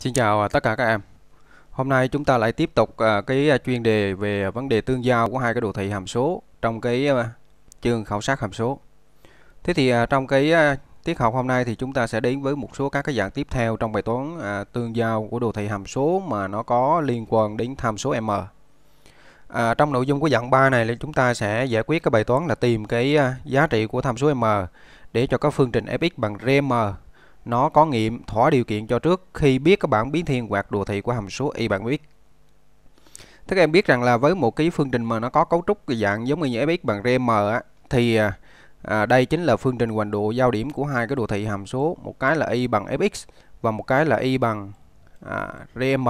Xin chào à, tất cả các em. Hôm nay chúng ta lại tiếp tục à, cái à, chuyên đề về vấn đề tương giao của hai cái đồ thị hàm số trong cái chương khảo sát hàm số. Thế thì trong cái tiết học hôm nay thì chúng ta sẽ đến với một số các cái dạng tiếp theo trong bài toán tương giao của đồ thị hàm số mà nó có liên quan đến tham số m. À, trong nội dung của dạng 3 này thì chúng ta sẽ giải quyết cái bài toán là tìm cái giá trị của tham số m để cho các phương trình fx bằng rm nó có nghiệm thỏa điều kiện cho trước khi biết các bản biến thiên hoặc đồ thị của hàm số y bạn biết. Thế các em biết rằng là với một cái phương trình mà nó có cấu trúc dạng giống như fx bằng rm á thì à, à, đây chính là phương trình hoành độ giao điểm của hai cái đồ thị hàm số, một cái là y bằng fx và một cái là y bằng à, rm.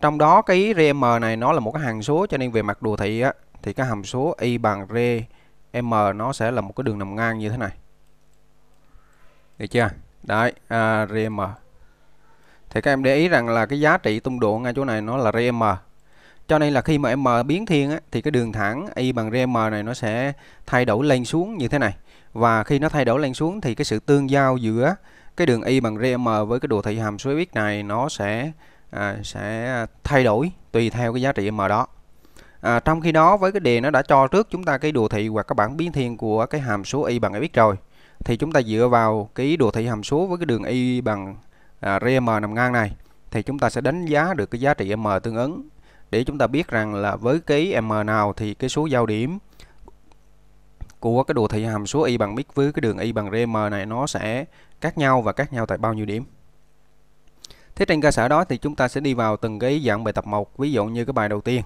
Trong đó cái rm này nó là một cái hằng số cho nên về mặt đồ thị á thì cái hàm số y bằng rm nó sẽ là một cái đường nằm ngang như thế này. Được chưa? đấy à, RM thì các em để ý rằng là cái giá trị tung độ ngay chỗ này nó là RM cho nên là khi mà M à, biến thiên á, thì cái đường thẳng Y bằng RM này nó sẽ thay đổi lên xuống như thế này và khi nó thay đổi lên xuống thì cái sự tương giao giữa cái đường Y bằng RM với cái đồ thị hàm số x này nó sẽ à, sẽ thay đổi tùy theo cái giá trị M đó à, trong khi đó với cái đề nó đã cho trước chúng ta cái đồ thị hoặc các bảng biến thiên của cái hàm số Y bằng X rồi thì chúng ta dựa vào cái đồ thị hàm số với cái đường y bằng à, rm nằm ngang này thì chúng ta sẽ đánh giá được cái giá trị m tương ứng để chúng ta biết rằng là với cái m nào thì cái số giao điểm của cái đồ thị hàm số y bằng mix với cái đường y bằng rm này nó sẽ khác nhau và khác nhau tại bao nhiêu điểm. Thế trên cơ sở đó thì chúng ta sẽ đi vào từng cái dạng bài tập 1, ví dụ như cái bài đầu tiên.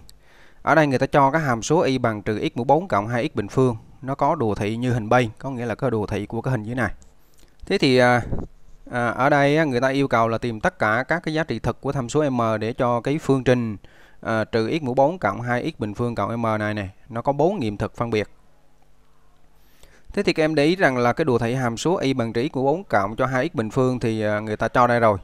Ở đây người ta cho cái hàm số y bằng trừ x mũ 4 cộng 2x bình phương nó có đồ thị như hình bay có nghĩa là có đồ thị của cái hình dưới này thế thì à, à, ở đây người ta yêu cầu là tìm tất cả các cái giá trị thực của tham số m để cho cái phương trình à, trừ x mũ 4 cộng 2x bình phương cộng m này này nó có bốn nghiệm thực phân biệt Thế thì các em để ý rằng là cái đồ thị hàm số y bằng trị x mũ 4 cộng cho 2x bình phương thì à, người ta cho đây rồi.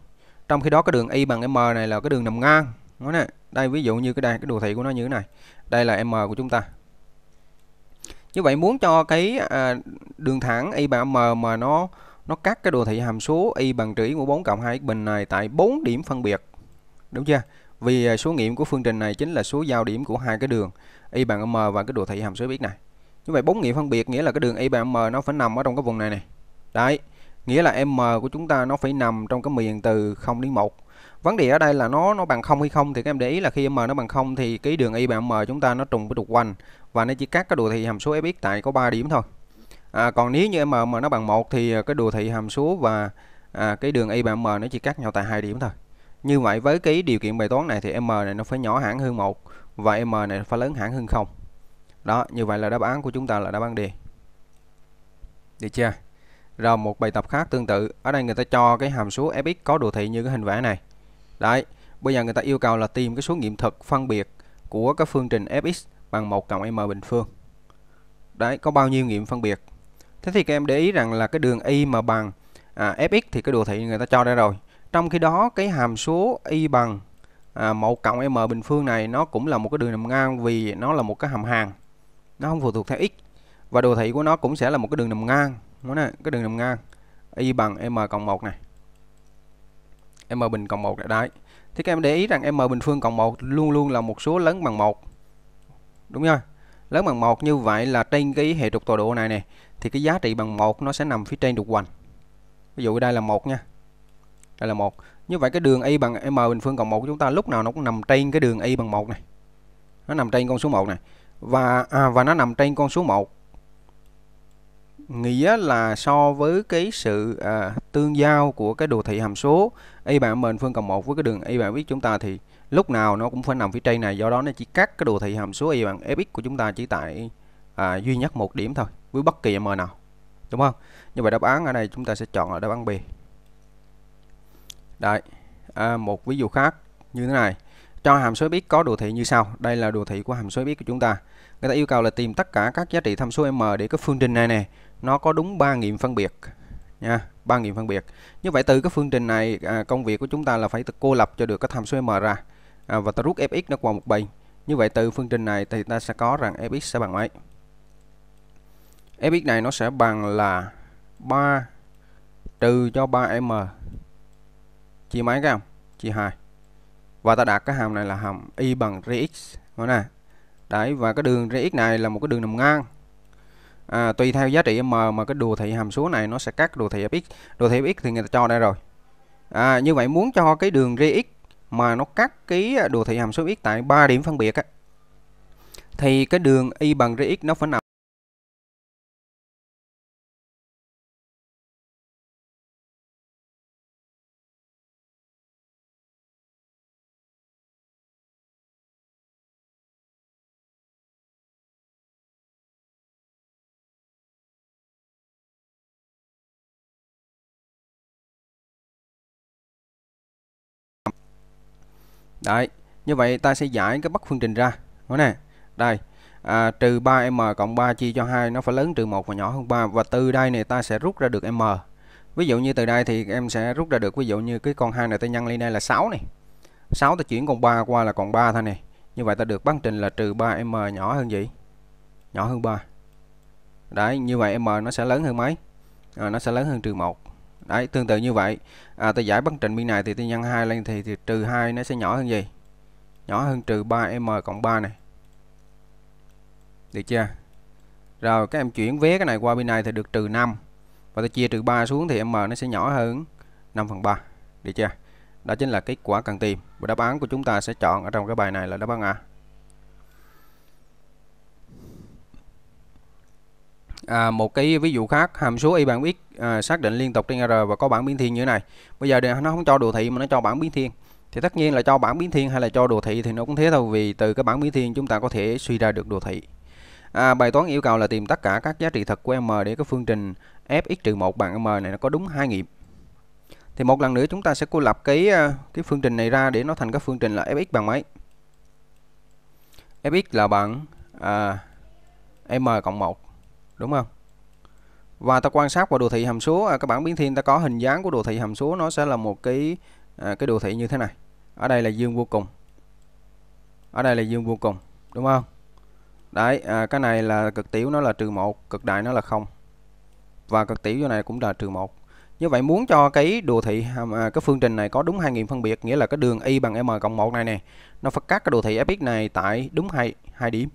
Trong khi đó cái đường y bằng m này là cái đường nằm ngang. Đúng nè. Đây ví dụ như cái đây cái đồ thị của nó như thế này. Đây là m của chúng ta như vậy muốn cho cái à, đường thẳng y bằng m mà nó nó cắt cái đồ thị hàm số y bằng trĩ của 4 cộng 2 bình này tại 4 điểm phân biệt đúng chưa vì à, số nghiệm của phương trình này chính là số giao điểm của hai cái đường y bằng m và cái đồ thị hàm số biết này như vậy bốn nghiệm phân biệt nghĩa là cái đường y bằng m nó phải nằm ở trong cái vùng này này đấy nghĩa là m của chúng ta nó phải nằm trong cái miền từ 0 đến 1 vấn đề ở đây là nó nó bằng không hay không thì các em để ý là khi m nó bằng không thì cái đường y bằng m chúng ta nó trùng với trục quanh và nó chỉ cắt cái đồ thị hàm số fx tại có 3 điểm thôi à, còn nếu như m mà nó bằng một thì à, cái đồ thị hàm số và à, cái đường y bằng m nó chỉ cắt nhau tại hai điểm thôi như vậy với cái điều kiện bài toán này thì m này nó phải nhỏ hẳn hơn một và m này phải lớn hẳn hơn không đó như vậy là đáp án của chúng ta là đáp án D được chưa rồi một bài tập khác tương tự ở đây người ta cho cái hàm số fx có đồ thị như cái hình vẽ này Đấy, bây giờ người ta yêu cầu là tìm cái số nghiệm thực phân biệt của cái phương trình fx bằng 1 cộng m bình phương. Đấy, có bao nhiêu nghiệm phân biệt? Thế thì các em để ý rằng là cái đường y mà bằng à, fx thì cái đồ thị người ta cho ra rồi. Trong khi đó cái hàm số y bằng à, 1 cộng m bình phương này nó cũng là một cái đường nằm ngang vì nó là một cái hàm hàng. Nó không phụ thuộc theo x. Và đồ thị của nó cũng sẽ là một cái đường nằm ngang. Đúng không? Cái đường nằm ngang y bằng m cộng 1 này m bình cộng 1 đại, thì các em để ý rằng m bình phương cộng 1 luôn luôn là một số lớn bằng 1 đúng không lớn bằng 1 như vậy là trên cái hệ trục tọa độ này nè thì cái giá trị bằng 1 nó sẽ nằm phía trên trục hoành ví dụ đây là một nha đây là một như vậy cái đường y bằng m bình phương cộng 1 của chúng ta lúc nào nó cũng nằm trên cái đường y bằng 1 này nó nằm trên con số 1 này và à, và nó nằm trên con số 1 nghĩa là so với cái sự à, tương giao của cái đồ thị hàm số y bạn mệnh phương cộng 1 với cái đường y bạn biết chúng ta thì lúc nào nó cũng phải nằm phía trên này do đó nó chỉ cắt cái đồ thị hàm số y bằng fx của chúng ta chỉ tại à, duy nhất một điểm thôi với bất kỳ m nào đúng không như vậy đáp án ở đây chúng ta sẽ chọn là đáp án b đấy à, một ví dụ khác như thế này cho hàm số biết có đồ thị như sau đây là đồ thị của hàm số biết của chúng ta người ta yêu cầu là tìm tất cả các giá trị tham số m để cái phương trình này nè nó có đúng ba 000 phân biệt nha ba 000 phân biệt như vậy từ cái phương trình này à, công việc của chúng ta là phải cô lập cho được cái tham số m ra à, và ta rút fx nó qua một bên như vậy từ phương trình này thì ta sẽ có rằng fx sẽ bằng mấy fx này nó sẽ bằng là 3 trừ cho 3m chia mấy các không chia 2 và ta đạt cái hàm này là hàm y bằng rx nè đấy và cái đường rx này là một cái đường nằm ngang à, tùy theo giá trị m mà cái đồ thị hàm số này nó sẽ cắt đồ thị f đồ thị f thì người ta cho đây rồi à, như vậy muốn cho cái đường rx mà nó cắt cái đồ thị hàm số x tại ba điểm phân biệt á, thì cái đường y bằng rx nó phải nằm đấy như vậy ta sẽ giải cái bắc phương trình ra đó nè đây à, trừ 3m cộng 3 chia cho 2 nó phải lớn trừ 1 và nhỏ hơn 3 và từ đây này ta sẽ rút ra được m ví dụ như từ đây thì em sẽ rút ra được ví dụ như cái con 2 này ta nhân lên đây là 6 này 6 ta chuyển con 3 qua là còn 3 thôi này như vậy ta được bán trình là trừ 3m nhỏ hơn gì nhỏ hơn 3 đấy như vậy m nó sẽ lớn hơn mấy à, nó sẽ lớn hơn trừ 1 đấy tương tự như vậy à, ta giải bất trình bên này thì tôi nhân 2 lên thì, thì trừ 2 nó sẽ nhỏ hơn gì nhỏ hơn trừ 3m cộng 3 này được chưa rồi các em chuyển vé cái này qua bên này thì được trừ 5 và tôi chia trừ 3 xuống thì m nó sẽ nhỏ hơn 5 phần 3 được chưa đó chính là kết quả cần tìm và đáp án của chúng ta sẽ chọn ở trong cái bài này là đáp án A À, một cái ví dụ khác hàm số y bằng x à, xác định liên tục trên r và có bảng biến thiên như thế này bây giờ nó không cho đồ thị mà nó cho bảng biến thiên thì tất nhiên là cho bảng biến thiên hay là cho đồ thị thì nó cũng thế thôi vì từ cái bảng biến thiên chúng ta có thể suy ra được đồ thị à, bài toán yêu cầu là tìm tất cả các giá trị thật của m để cái phương trình fx-1 bằng m này nó có đúng hai nghiệm thì một lần nữa chúng ta sẽ cô lập cái à, cái phương trình này ra để nó thành cái phương trình là fx bằng mấy fx là bằng à, m cộng 1 đúng không và ta quan sát vào đồ thị hàm số à, các bảng biến thiên ta có hình dáng của đồ thị hàm số nó sẽ là một cái à, cái đồ thị như thế này ở đây là dương vô cùng ở đây là dương vô cùng đúng không đấy à, cái này là cực tiểu nó là trừ một cực đại nó là không và cực tiểu vô này cũng là trừ một như vậy muốn cho cái đồ thị à, cái phương trình này có đúng hai nghiệm phân biệt nghĩa là cái đường y bằng m cộng 1 này nè nó phải cắt cái đồ thị fx này tại đúng hai hai điểm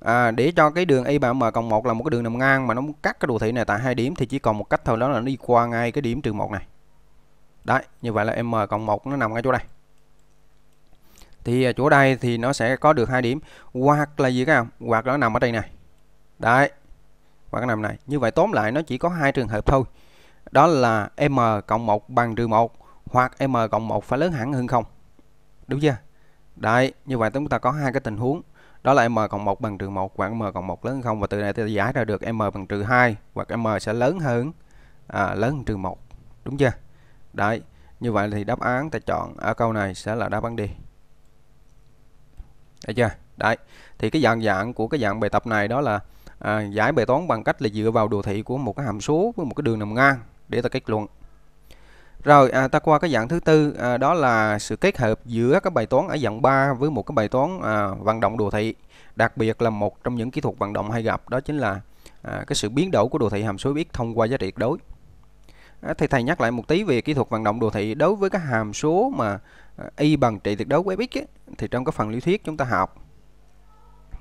à, để cho cái đường y bằng m cộng một là một cái đường nằm ngang mà nó cắt cái đồ thị này tại hai điểm thì chỉ còn một cách thôi đó là nó đi qua ngay cái điểm trừ một này đấy như vậy là m cộng một nó nằm ngay chỗ đây thì à, chỗ đây thì nó sẽ có được hai điểm hoặc là gì các bạn hoặc nó nằm ở đây này đấy hoặc nằm này như vậy tóm lại nó chỉ có hai trường hợp thôi đó là m cộng một bằng trừ một hoặc m cộng một phải lớn hẳn hơn không đúng chưa đấy như vậy chúng ta có hai cái tình huống đó là m cộng 1 bằng trừ 1 khoảng m cộng 1 lớn hơn 0 và từ này ta giải ra được m bằng trừ 2 hoặc m sẽ lớn hơn à, lớn hơn trừ 1 đúng chưa đấy như vậy thì đáp án ta chọn ở à, câu này sẽ là đáp án D được chưa đấy thì cái dạng dạng của cái dạng bài tập này đó là à, giải bài toán bằng cách là dựa vào đồ thị của một cái hàm số với một cái đường nằm ngang để ta kết luận rồi à, ta qua cái dạng thứ tư à, đó là sự kết hợp giữa các bài toán ở dạng 3 với một cái bài toán à, vận động đồ thị. Đặc biệt là một trong những kỹ thuật vận động hay gặp đó chính là à, cái sự biến đổi của đồ thị hàm số biết thông qua giá trị tuyệt đối. À, thì thầy nhắc lại một tí về kỹ thuật vận động đồ thị đối với các hàm số mà à, y bằng trị tuyệt đối của fx ấy, thì trong cái phần lý thuyết chúng ta học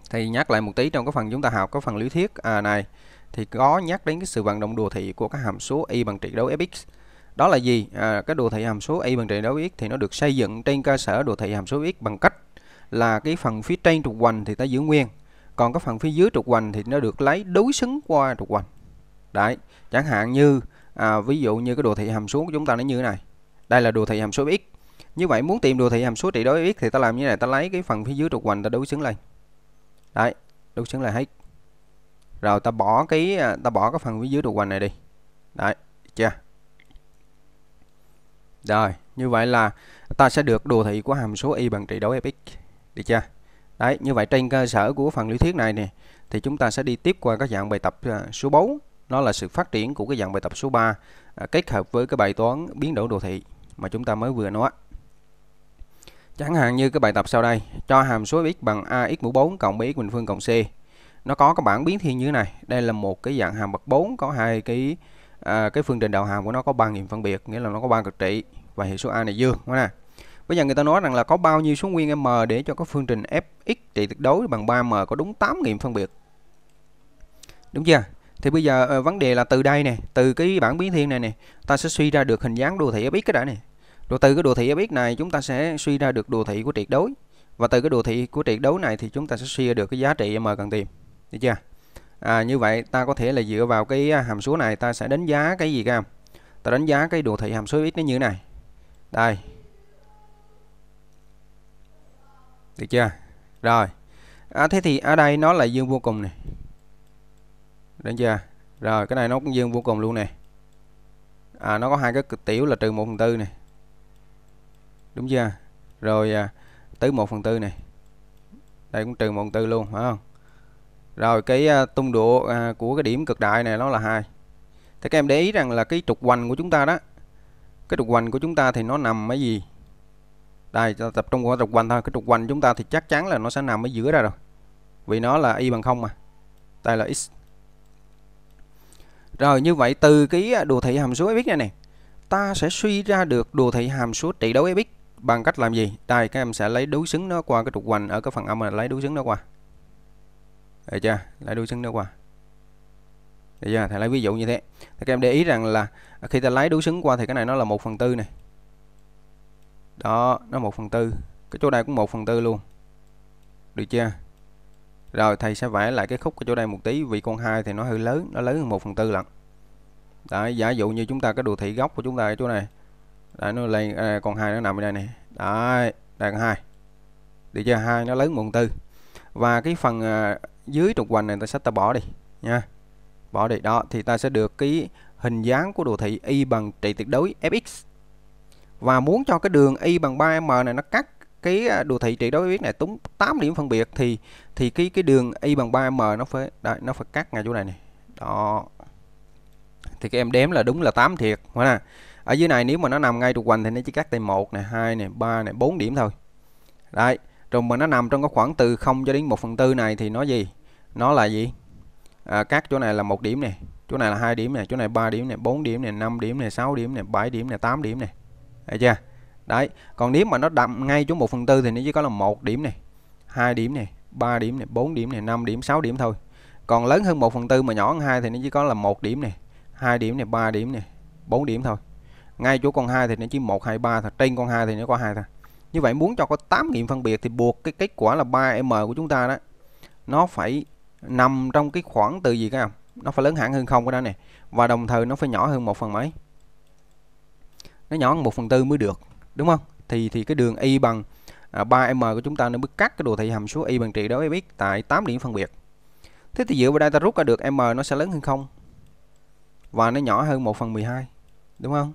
thì nhắc lại một tí trong cái phần chúng ta học cái phần lý thuyết à, này thì có nhắc đến cái sự vận động đồ thị của các hàm số y bằng trị đối fx đó là gì à, cái đồ thị hàm số y bằng trị đối với x thì nó được xây dựng trên cơ sở đồ thị hàm số x bằng cách là cái phần phía trên trục hoành thì ta giữ nguyên còn cái phần phía dưới trục hoành thì nó được lấy đối xứng qua trục hoành đấy chẳng hạn như à, ví dụ như cái đồ thị hàm số của chúng ta nó như thế này đây là đồ thị hàm số x như vậy muốn tìm đồ thị hàm số trị đối với x thì ta làm như này ta lấy cái phần phía dưới trục hoành ta đối xứng lên đấy đối xứng lại hết rồi ta bỏ cái à, ta bỏ cái phần phía dưới trục hoành này đi đấy chưa rồi, như vậy là ta sẽ được đồ thị của hàm số y bằng trị đối fx. Được chưa? Đấy, như vậy trên cơ sở của phần lý thuyết này nè thì chúng ta sẽ đi tiếp qua các dạng bài tập à, số 4, nó là sự phát triển của cái dạng bài tập số 3 à, kết hợp với cái bài toán biến đổi đồ thị mà chúng ta mới vừa nói. Chẳng hạn như cái bài tập sau đây, cho hàm số x bằng ax mũ 4 cộng bx bình phương cộng c. Nó có cái bảng biến thiên như thế này, đây là một cái dạng hàm bậc 4 có hai cái à, cái phương trình đạo hàm của nó có ba nghiệm phân biệt, nghĩa là nó có ba cực trị và hệ số A này dương đúng không nè bây giờ người ta nói rằng là có bao nhiêu số nguyên m để cho có phương trình fx trị tuyệt đối bằng 3m có đúng 8 nghiệm phân biệt đúng chưa thì bây giờ ờ, vấn đề là từ đây nè từ cái bảng biến thiên này nè ta sẽ suy ra được hình dáng đồ thị fx cái đã nè rồi từ cái đồ thị fx này chúng ta sẽ suy ra được đồ thị của tuyệt đối và từ cái đồ thị của tuyệt đối này thì chúng ta sẽ suy ra được cái giá trị m cần tìm được chưa à, như vậy ta có thể là dựa vào cái à, hàm số này ta sẽ đánh giá cái gì các ta đánh giá cái đồ thị hàm số x nó như thế này đây được chưa rồi à, thế thì ở đây nó là dương vô cùng này được chưa rồi cái này nó cũng dương vô cùng luôn nè à, nó có hai cái cực tiểu là trừ 1 phần tư này đúng chưa rồi à, tới 1 phần tư này đây cũng trừ 1 phần tư luôn phải không rồi cái à, tung độ à, của cái điểm cực đại này nó là hai thì các em để ý rằng là cái trục hoành của chúng ta đó cái trục hoành của chúng ta thì nó nằm ở gì đây tập trung vào trục hoành thôi cái trục hoành chúng ta thì chắc chắn là nó sẽ nằm ở giữa ra rồi vì nó là y bằng không mà đây là x rồi như vậy từ cái à, đồ thị hàm số fx này nè ta sẽ suy ra được đồ thị hàm số trị đấu fx bằng cách làm gì đây các em sẽ lấy đối xứng nó qua cái trục hoành ở cái phần âm là lấy đối xứng nó qua được chưa lấy đối xứng nó qua được chưa thầy lấy ví dụ như thế thì các em để ý rằng là À, khi ta lấy đối xứng qua thì cái này nó là 1 phần tư này đó nó 1 phần tư cái chỗ này cũng 1 phần tư luôn được chưa rồi thầy sẽ vẽ lại cái khúc ở chỗ đây một tí vì con hai thì nó hơi lớn nó lớn hơn 1 phần tư lận đấy giả dụ như chúng ta cái đồ thị góc của chúng ta ở chỗ này đấy, nó lên à, con hai nó nằm ở đây này đấy đây con hai được chưa hai nó lớn 1 phần tư và cái phần à, dưới trục hoành này ta sẽ ta bỏ đi nha bỏ đi đó thì ta sẽ được cái hình dáng của đồ thị y bằng trị tuyệt đối fx và muốn cho cái đường y bằng 3m này nó cắt cái à, đồ thị trị đối biết này túng 8 điểm phân biệt thì thì cái cái đường y bằng 3m nó phải đây, nó phải cắt ngay chỗ này này. Đó. Thì các em đếm là đúng là 8 thiệt phải nè. Ở dưới này nếu mà nó nằm ngay trục hoành thì nó chỉ cắt tay 1 này, 2 này, 3 này, 4 điểm thôi. Đấy, rồi mà nó nằm trong cái khoảng từ 0 cho đến 1 tư này thì nó gì? Nó là gì? À, cắt chỗ này là một điểm này chỗ này là hai điểm này chỗ này 3 điểm này 4 điểm này 5 điểm này 6 điểm này 7 điểm này 8 điểm này thấy chưa đấy còn nếu mà nó đậm ngay chỗ 1 phần tư thì nó chỉ có là một điểm này hai điểm này 3 điểm này 4 điểm này 5 điểm 6 điểm thôi còn lớn hơn 1 phần tư mà nhỏ hơn 2 thì nó chỉ có là một điểm này hai điểm này 3 điểm này 4 điểm thôi ngay chỗ con 2 thì nó chỉ 1 2 3 thôi trên con 2 thì nó có hai thôi như vậy muốn cho có 8 nghiệm phân biệt thì buộc cái kết quả là 3m của chúng ta đó nó phải nằm trong cái khoảng từ gì các em nó phải lớn hẳn hơn không cái đó nè và đồng thời nó phải nhỏ hơn một phần mấy nó nhỏ hơn một phần tư mới được đúng không thì thì cái đường y bằng à, 3m của chúng ta nó mới cắt cái đồ thị hàm số y bằng trị đó với biết tại 8 điểm phân biệt thế thì dựa vào đây ta rút ra được m nó sẽ lớn hơn không và nó nhỏ hơn 1 phần 12 đúng không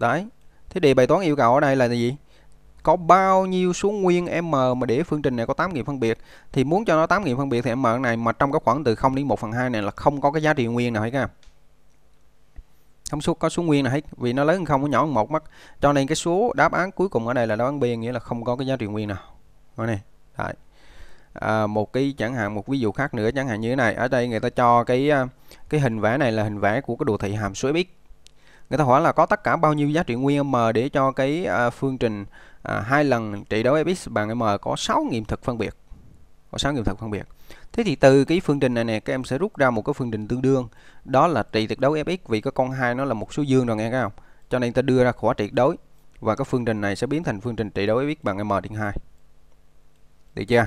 đấy thế đề bài toán yêu cầu ở đây là gì có bao nhiêu số nguyên m mà để phương trình này có 8 nghiệm phân biệt thì muốn cho nó 8 nghiệm phân biệt thì m này mà trong các khoảng từ 0 đến 1 phần 2 này là không có cái giá trị nguyên nào hết các không số có số nguyên nào hết vì nó lớn hơn không nó nhỏ hơn một mất cho nên cái số đáp án cuối cùng ở đây là đáp án b nghĩa là không có cái giá trị nguyên nào Đó này Đấy. À, một cái chẳng hạn một ví dụ khác nữa chẳng hạn như thế này ở đây người ta cho cái à, cái hình vẽ này là hình vẽ của cái đồ thị hàm số fx người ta hỏi là có tất cả bao nhiêu giá trị nguyên m để cho cái à, phương trình à, hai lần trị đổi fx bằng m có 6 nghiệm thực phân biệt có 6 nghiệm thực phân biệt thế thì từ cái phương trình này nè các em sẽ rút ra một cái phương trình tương đương đó là trị tuyệt đối fx vì có con hai nó là một số dương rồi nghe không cho nên ta đưa ra khỏa tuyệt đối và cái phương trình này sẽ biến thành phương trình trị đối fx bằng m trên 2 được chưa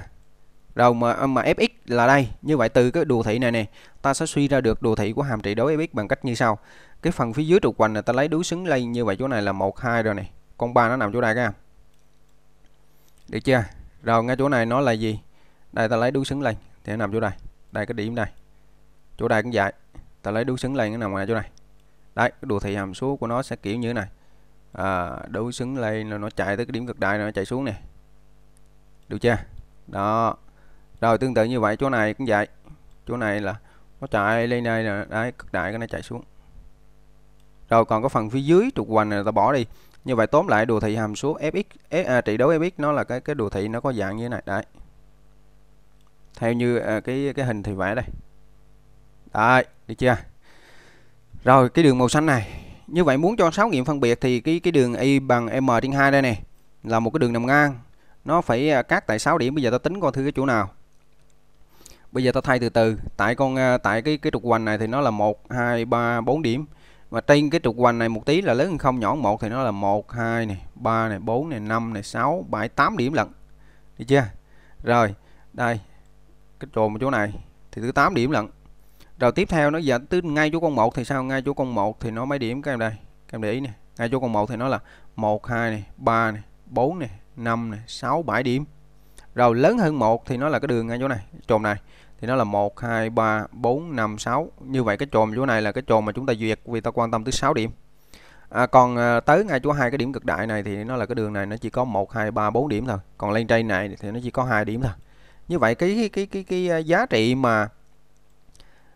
rồi mà à, mà fx là đây như vậy từ cái đồ thị này nè ta sẽ suy ra được đồ thị của hàm trị đối fx bằng cách như sau cái phần phía dưới trục hoành là ta lấy đối xứng lên như vậy chỗ này là một hai rồi này con ba nó nằm chỗ này các em được chưa rồi ngay chỗ này nó là gì đây ta lấy đuôi xứng lên thì nó nằm chỗ này đây cái điểm này chỗ đây cũng vậy ta lấy đuôi xứng lên nó nằm ngoài chỗ này đấy cái đồ thị hàm số của nó sẽ kiểu như thế này à, đối xứng lên là nó chạy tới cái điểm cực đại nó chạy xuống này, được chưa đó rồi tương tự như vậy chỗ này cũng vậy chỗ này là nó chạy lên đây là đấy cực đại cái nó chạy xuống rồi còn có phần phía dưới trục hoành này ta bỏ đi như vậy tóm lại đồ thị hàm số fx à, trị đấu fx nó là cái cái đồ thị nó có dạng như thế này đấy theo như à, cái cái hình thì vẽ đây đấy được chưa rồi cái đường màu xanh này như vậy muốn cho sáu nghiệm phân biệt thì cái cái đường y bằng m trên 2 đây này là một cái đường nằm ngang nó phải à, cắt tại 6 điểm bây giờ ta tính coi thứ cái chỗ nào bây giờ ta thay từ từ tại con à, tại cái cái trục hoành này thì nó là 1 2 3 4 điểm và trên cái trục hoành này một tí là lớn hơn không nhỏ hơn một thì nó là một hai này ba này bốn này năm này sáu bảy tám điểm lận được chưa rồi đây cái trồn chỗ này thì thứ 8 điểm lận rồi tiếp theo nó dẫn tới ngay chỗ con 1 thì sao ngay chỗ con 1 thì nó mấy điểm các em đây các em để ý nè ngay chỗ con 1 thì nó là 1 2 này 3 này 4 này 5 này 6 7 điểm rồi lớn hơn 1 thì nó là cái đường ngay chỗ này trồn này thì nó là 1 2 3 4 5 6 như vậy cái chòm chỗ này là cái chòm mà chúng ta duyệt vì ta quan tâm tới 6 điểm à, còn à, tới ngay chỗ hai cái điểm cực đại này thì nó là cái đường này nó chỉ có 1 2 3 4 điểm thôi còn lên trên này thì nó chỉ có hai điểm thôi như vậy cái cái cái cái, cái à, giá trị mà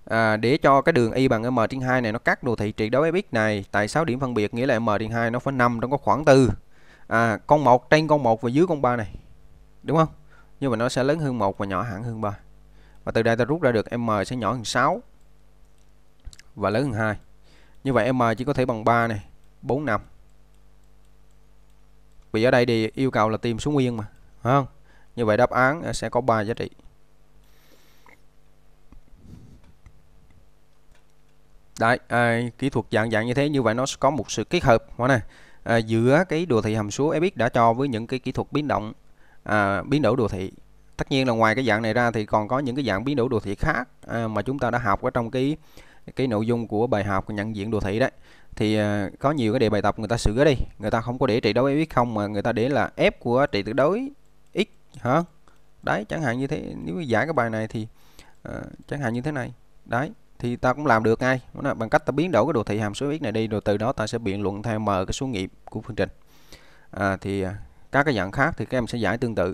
à, để cho cái đường y bằng m trên 2 này nó cắt đồ thị trị đối với biết này tại 6 điểm phân biệt nghĩa là m trên 2 nó phải nằm trong có khoảng từ à, con 1 trên con 1 và dưới con 3 này đúng không nhưng mà nó sẽ lớn hơn 1 và nhỏ hẳn hơn 3 và từ đây ta rút ra được m sẽ nhỏ hơn 6 và lớn hơn 2 như vậy m chỉ có thể bằng 3 này 4 5 vì ở đây thì yêu cầu là tìm số nguyên mà Đúng không như vậy đáp án sẽ có 3 giá trị Đấy, à, kỹ thuật dạng dạng như thế như vậy nó có một sự kết hợp hóa này à, giữa cái đồ thị hàm số fx đã cho với những cái kỹ thuật biến động à, biến đổi đồ thị tất nhiên là ngoài cái dạng này ra thì còn có những cái dạng biến đổi đồ thị khác à, mà chúng ta đã học ở trong cái cái nội dung của bài học nhận diện đồ thị đấy thì uh, có nhiều cái đề bài tập người ta sửa đi người ta không có để trị đối với không mà người ta để là f của trị tuyệt đối x hả đấy chẳng hạn như thế nếu giải cái bài này thì uh, chẳng hạn như thế này đấy thì ta cũng làm được ngay bằng cách ta biến đổi cái đồ thị hàm số x này đi rồi từ đó ta sẽ biện luận theo m cái số nghiệm của phương trình à, thì à, các cái dạng khác thì các em sẽ giải tương tự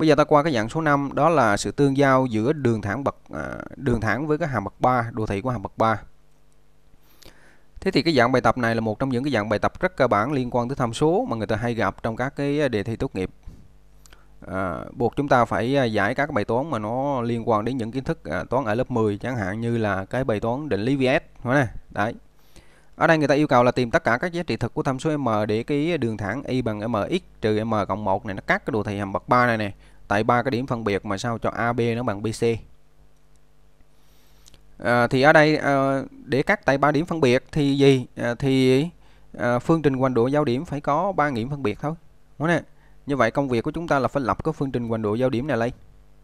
Bây giờ ta qua cái dạng số 5 đó là sự tương giao giữa đường thẳng bậc à, đường thẳng với cái hàm bậc 3, đồ thị của hàm bậc 3. Thế thì cái dạng bài tập này là một trong những cái dạng bài tập rất cơ bản liên quan tới tham số mà người ta hay gặp trong các cái đề thi tốt nghiệp. À, buộc chúng ta phải à, giải các bài toán mà nó liên quan đến những kiến thức à, toán ở lớp 10 chẳng hạn như là cái bài toán định lý VS đúng không? Đấy. Ở đây người ta yêu cầu là tìm tất cả các giá trị thực của tham số m để cái đường thẳng y bằng mx trừ m cộng 1 này nó cắt cái đồ thị hàm bậc 3 này nè tại ba cái điểm phân biệt mà sao cho AB nó bằng BC à, thì ở đây à, để cắt tại ba điểm phân biệt thì gì à, thì à, phương trình hoành độ giao điểm phải có ba nghiệm phân biệt thôi nè như vậy công việc của chúng ta là phải lập cái phương trình hoành độ giao điểm này lên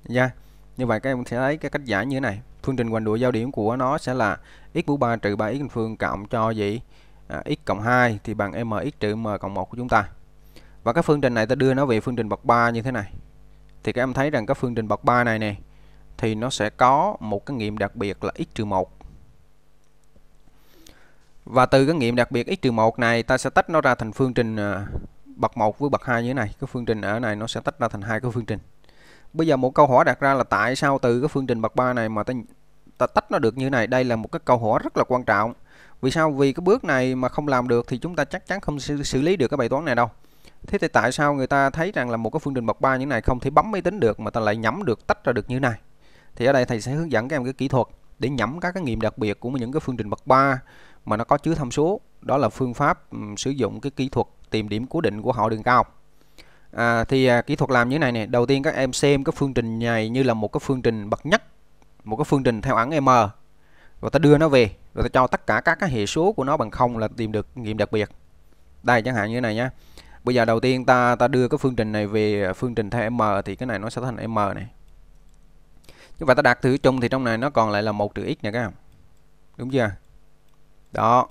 nha như vậy các em sẽ lấy cái cách giải như thế này phương trình hoành độ giao điểm của nó sẽ là x mũ 3 trừ 3 x bình phương cộng cho gì à, x cộng 2 thì bằng mx trừ m cộng 1 của chúng ta và cái phương trình này ta đưa nó về phương trình bậc 3 như thế này thì các em thấy rằng các phương trình bậc 3 này này thì nó sẽ có một cái nghiệm đặc biệt là x-1 và từ cái nghiệm đặc biệt x-1 này ta sẽ tách nó ra thành phương trình à, bậc 1 với bậc 2 như thế này cái phương trình ở này nó sẽ tách ra thành hai cái phương trình bây giờ một câu hỏi đặt ra là tại sao từ cái phương trình bậc 3 này mà ta ta tách nó được như này đây là một cái câu hỏi rất là quan trọng vì sao vì cái bước này mà không làm được thì chúng ta chắc chắn không xử lý được cái bài toán này đâu Thế thì tại sao người ta thấy rằng là một cái phương trình bậc 3 như này không thể bấm máy tính được mà ta lại nhắm được tách ra được như này. Thì ở đây thầy sẽ hướng dẫn các em cái kỹ thuật để nhắm các cái nghiệm đặc biệt của những cái phương trình bậc 3 mà nó có chứa tham số. Đó là phương pháp ừ, sử dụng cái kỹ thuật tìm điểm cố định của họ đường cao. À, thì à, kỹ thuật làm như thế này nè, đầu tiên các em xem cái phương trình này như là một cái phương trình bậc nhất, một cái phương trình theo ẩn M. Rồi ta đưa nó về, rồi ta cho tất cả các cái hệ số của nó bằng không là tìm được nghiệm đặc biệt. Đây chẳng hạn như này nhé bây giờ đầu tiên ta ta đưa cái phương trình này về phương trình theo m thì cái này nó sẽ thành m này như vậy ta đặt thử chung thì trong này nó còn lại là một trừ x nè các em đúng chưa đó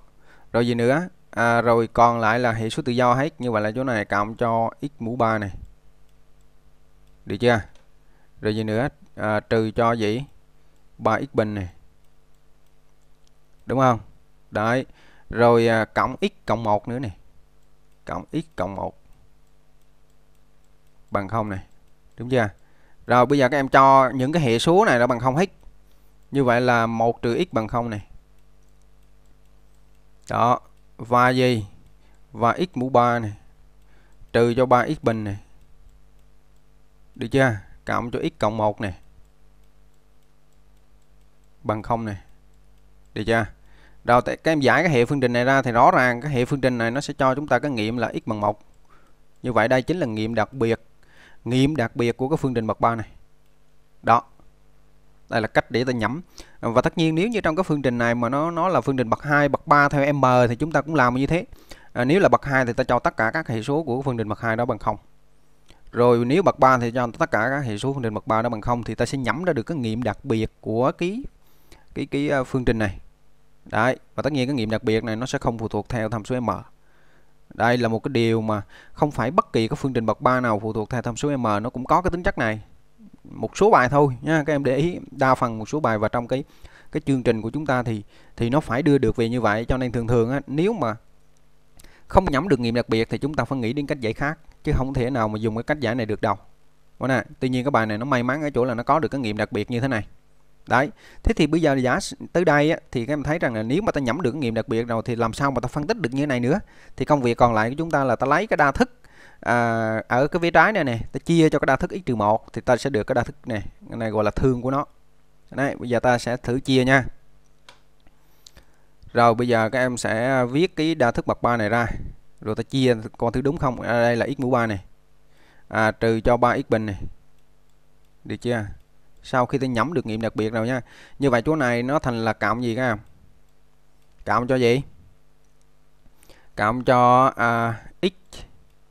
rồi gì nữa à, rồi còn lại là hệ số tự do hết như vậy là chỗ này cộng cho x mũ 3 này được chưa rồi gì nữa à, trừ cho gì 3x bình này đúng không đấy rồi à, cộng x cộng 1 nữa này cộng x cộng 1 bằng 0 này đúng chưa rồi bây giờ các em cho những cái hệ số này nó bằng 0 hết như vậy là 1 trừ x bằng 0 này đó và gì và x mũ 3 này trừ cho 3x bình này được chưa cộng cho x cộng 1 này bằng 0 này được chưa rồi các em giải cái hệ phương trình này ra thì rõ ràng cái hệ phương trình này nó sẽ cho chúng ta cái nghiệm là x bằng 1. Như vậy đây chính là nghiệm đặc biệt, nghiệm đặc biệt của cái phương trình bậc 3 này. Đó. Đây là cách để ta nhẩm. Và tất nhiên nếu như trong cái phương trình này mà nó nó là phương trình bậc 2, bậc 3 theo M thì chúng ta cũng làm như thế. À, nếu là bậc 2 thì ta cho tất cả các hệ số của phương trình bậc 2 đó bằng 0. Rồi nếu bậc 3 thì cho tất cả các hệ số phương trình bậc 3 đó bằng 0 thì ta sẽ nhẩm ra được cái nghiệm đặc biệt của cái cái cái à, phương trình này đấy và tất nhiên cái nghiệm đặc biệt này nó sẽ không phụ thuộc theo tham số m đây là một cái điều mà không phải bất kỳ cái phương trình bậc 3 nào phụ thuộc theo tham số m nó cũng có cái tính chất này một số bài thôi nha các em để ý đa phần một số bài và trong cái cái chương trình của chúng ta thì thì nó phải đưa được về như vậy cho nên thường thường á, nếu mà không nhắm được nghiệm đặc biệt thì chúng ta phải nghĩ đến cách giải khác chứ không thể nào mà dùng cái cách giải này được đâu. Nè, vâng tuy nhiên cái bài này nó may mắn ở chỗ là nó có được cái nghiệm đặc biệt như thế này đấy thế thì bây giờ giả tới đây á, thì các em thấy rằng là nếu mà ta nhẩm được nghiệm đặc biệt rồi thì làm sao mà ta phân tích được như thế này nữa thì công việc còn lại của chúng ta là ta lấy cái đa thức à, ở cái vế trái này nè ta chia cho cái đa thức x trừ một thì ta sẽ được cái đa thức này cái này gọi là thương của nó đấy bây giờ ta sẽ thử chia nha rồi bây giờ các em sẽ viết cái đa thức bậc 3 này ra rồi ta chia con thứ đúng không à, đây là x mũ 3 này à, trừ cho 3x bình này được chưa sau khi tôi nhắm được nghiệm đặc biệt rồi nha như vậy chỗ này nó thành là cộng gì các em cộng cho gì cộng cho à, x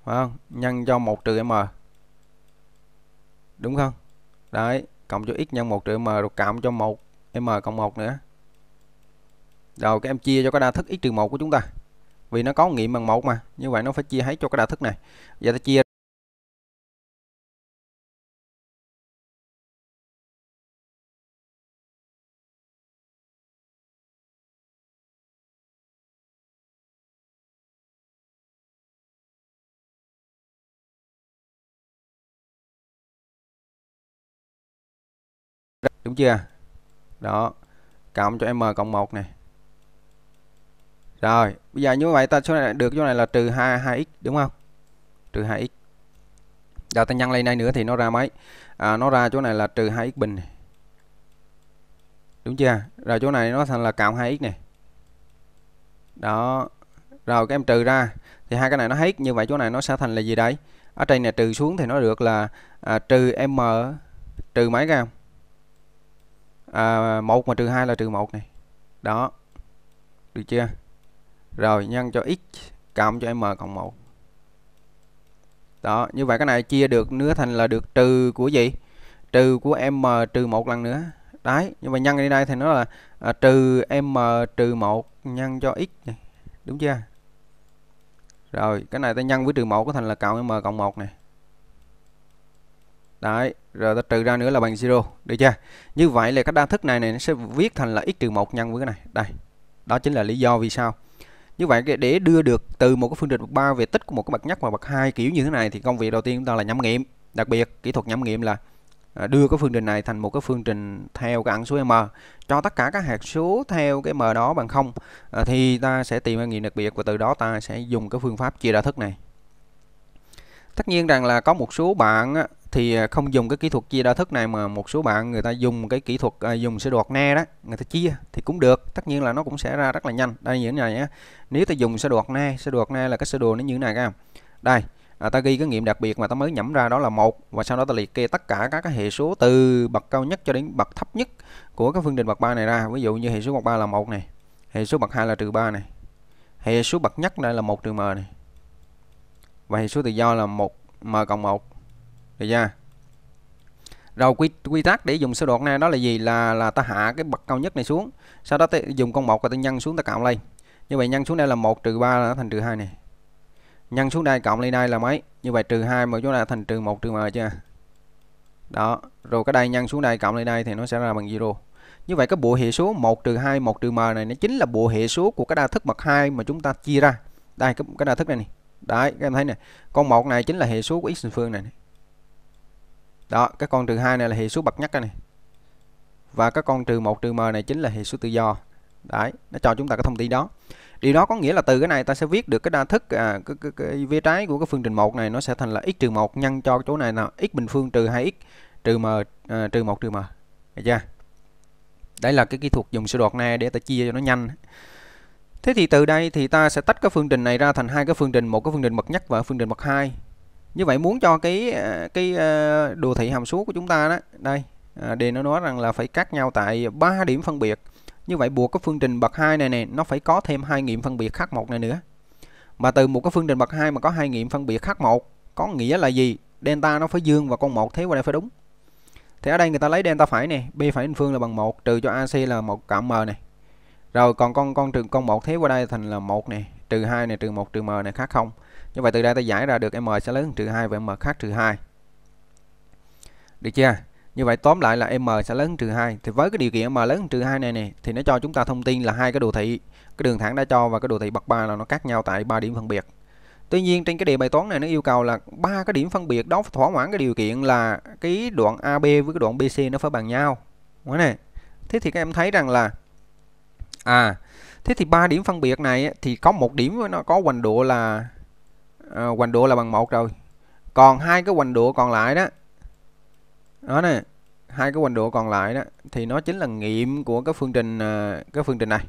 không nhân cho 1 trừ m đúng không đấy cộng cho x nhân 1 trừ m rồi cộng cho 1 m cộng 1 nữa rồi các em chia cho cái đa thức x trừ 1 của chúng ta vì nó có nghiệm bằng một mà như vậy nó phải chia hết cho cái đa thức này giờ ta chia đúng chưa đó cộng cho m cộng 1 này rồi bây giờ như vậy ta số này được chỗ này là trừ 2 2x đúng không trừ 2x giờ ta nhân lên đây nữa thì nó ra mấy à, nó ra chỗ này là trừ 2x bình này. đúng chưa rồi chỗ này nó thành là cộng 2x này đó rồi các em trừ ra thì hai cái này nó hết như vậy chỗ này nó sẽ thành là gì đấy ở trên này trừ xuống thì nó được là à, trừ m trừ mấy cái em à, 1 mà trừ 2 là trừ 1 này đó được chưa rồi nhân cho x cộng cho m cộng 1 đó như vậy cái này chia được nữa thành là được trừ của gì trừ của m trừ một lần nữa đấy nhưng mà nhân đi đây thì nó là à, trừ m trừ 1 nhân cho x này đúng chưa rồi cái này ta nhân với trừ 1 có thành là cộng m cộng 1 này Đấy, rồi ta trừ ra nữa là bằng zero, được chưa? Như vậy là các đa thức này này nó sẽ viết thành là x trừ 1 nhân với cái này. Đây. Đó chính là lý do vì sao. Như vậy để đưa được từ một cái phương trình bậc 3 về tích của một cái bậc nhất và bậc hai kiểu như thế này thì công việc đầu tiên chúng ta là nhẩm nghiệm, đặc biệt kỹ thuật nhẩm nghiệm là à, đưa cái phương trình này thành một cái phương trình theo cái ẩn số m cho tất cả các hạt số theo cái m đó bằng không à, thì ta sẽ tìm ra nghiệm đặc biệt và từ đó ta sẽ dùng cái phương pháp chia đa thức này tất nhiên rằng là có một số bạn thì à, không dùng cái kỹ thuật chia đa thức này mà một số bạn người ta dùng cái kỹ thuật à, dùng sơ đồ ne đó người ta chia thì cũng được tất nhiên là nó cũng sẽ ra rất là nhanh đây như thế này nhé nếu ta dùng sơ đồ ne sơ đồ ne là cái sơ đồ nó như thế này các em đây à, ta ghi cái nghiệm đặc biệt mà ta mới nhẩm ra đó là một và sau đó ta liệt kê tất cả các cái hệ số từ bậc cao nhất cho đến bậc thấp nhất của cái phương trình bậc 3 này ra ví dụ như hệ số bậc 3 là một này hệ số bậc 2 là trừ 3 này hệ số bậc nhất đây là một trừ m này và hệ số tự do là một m cộng một được chưa rồi quy, quy tắc để dùng sơ đoạn này đó là gì là là ta hạ cái bậc cao nhất này xuống sau đó ta dùng con một và ta nhân xuống ta cộng lên như vậy nhân xuống đây là 1 trừ 3 là nó thành trừ 2 này nhân xuống đây cộng lên đây là mấy như vậy trừ 2 mà chỗ này thành trừ 1 trừ m chưa đó rồi cái đây nhân xuống đây cộng lên đây thì nó sẽ ra bằng 0 như vậy cái bộ hệ số 1 trừ 2 1 trừ m này nó chính là bộ hệ số của cái đa thức bậc 2 mà chúng ta chia ra đây cái, cái đa thức này, này. đấy các em thấy này con một này chính là hệ số của x bình phương này, này đó cái con trừ hai này là hệ số bậc nhất này và các con trừ 1 trừ m này chính là hệ số tự do đấy nó cho chúng ta cái thông tin đó điều đó có nghĩa là từ cái này ta sẽ viết được cái đa thức à, cái, cái, cái vế trái của cái phương trình một này nó sẽ thành là x trừ 1 nhân cho chỗ này là x bình phương trừ 2x trừ m à, trừ 1 trừ m được chưa đấy là cái kỹ thuật dùng sơ đoạt này để ta chia cho nó nhanh thế thì từ đây thì ta sẽ tách cái phương trình này ra thành hai cái phương trình một cái phương trình bậc nhất và phương trình bậc hai như vậy muốn cho cái ờ, cái ờ, đồ thị hàm số của chúng ta đó đây à, đề nó nói rằng là phải cắt nhau tại ba điểm phân biệt như vậy buộc cái phương trình bậc 2 này nè nó phải có thêm hai nghiệm phân biệt h một này nữa mà từ một cái phương trình bậc 2 mà có hai nghiệm phân biệt h một có nghĩa là gì delta nó phải dương và con một thế qua đây phải đúng thì ở đây người ta lấy delta phải nè b phải bình phương là bằng 1 trừ cho ac là một cộng m này rồi còn con con trừ con một thế qua đây thành là một nè trừ hai này trừ một trừ m này khác không như vậy từ đây ta giải ra được m sẽ lớn hơn trừ 2 và m khác trừ 2 được chưa như vậy tóm lại là m sẽ lớn hơn trừ 2 thì với cái điều kiện m lớn hơn trừ 2 này nè thì nó cho chúng ta thông tin là hai cái đồ thị cái đường thẳng đã cho và cái đồ thị bậc 3 là nó khác nhau tại ba điểm phân biệt Tuy nhiên trên cái đề bài toán này nó yêu cầu là ba cái điểm phân biệt đó thỏa mãn cái điều kiện là cái đoạn AB với cái đoạn BC nó phải bằng nhau. Đúng này. Thế thì các em thấy rằng là à thế thì ba điểm phân biệt này thì có một điểm nó có hoành độ là à, uh, hoành đũa là bằng một rồi còn hai cái hoành đũa còn lại đó đó nè hai cái hoành đũa còn lại đó thì nó chính là nghiệm của cái phương trình uh, cái phương trình này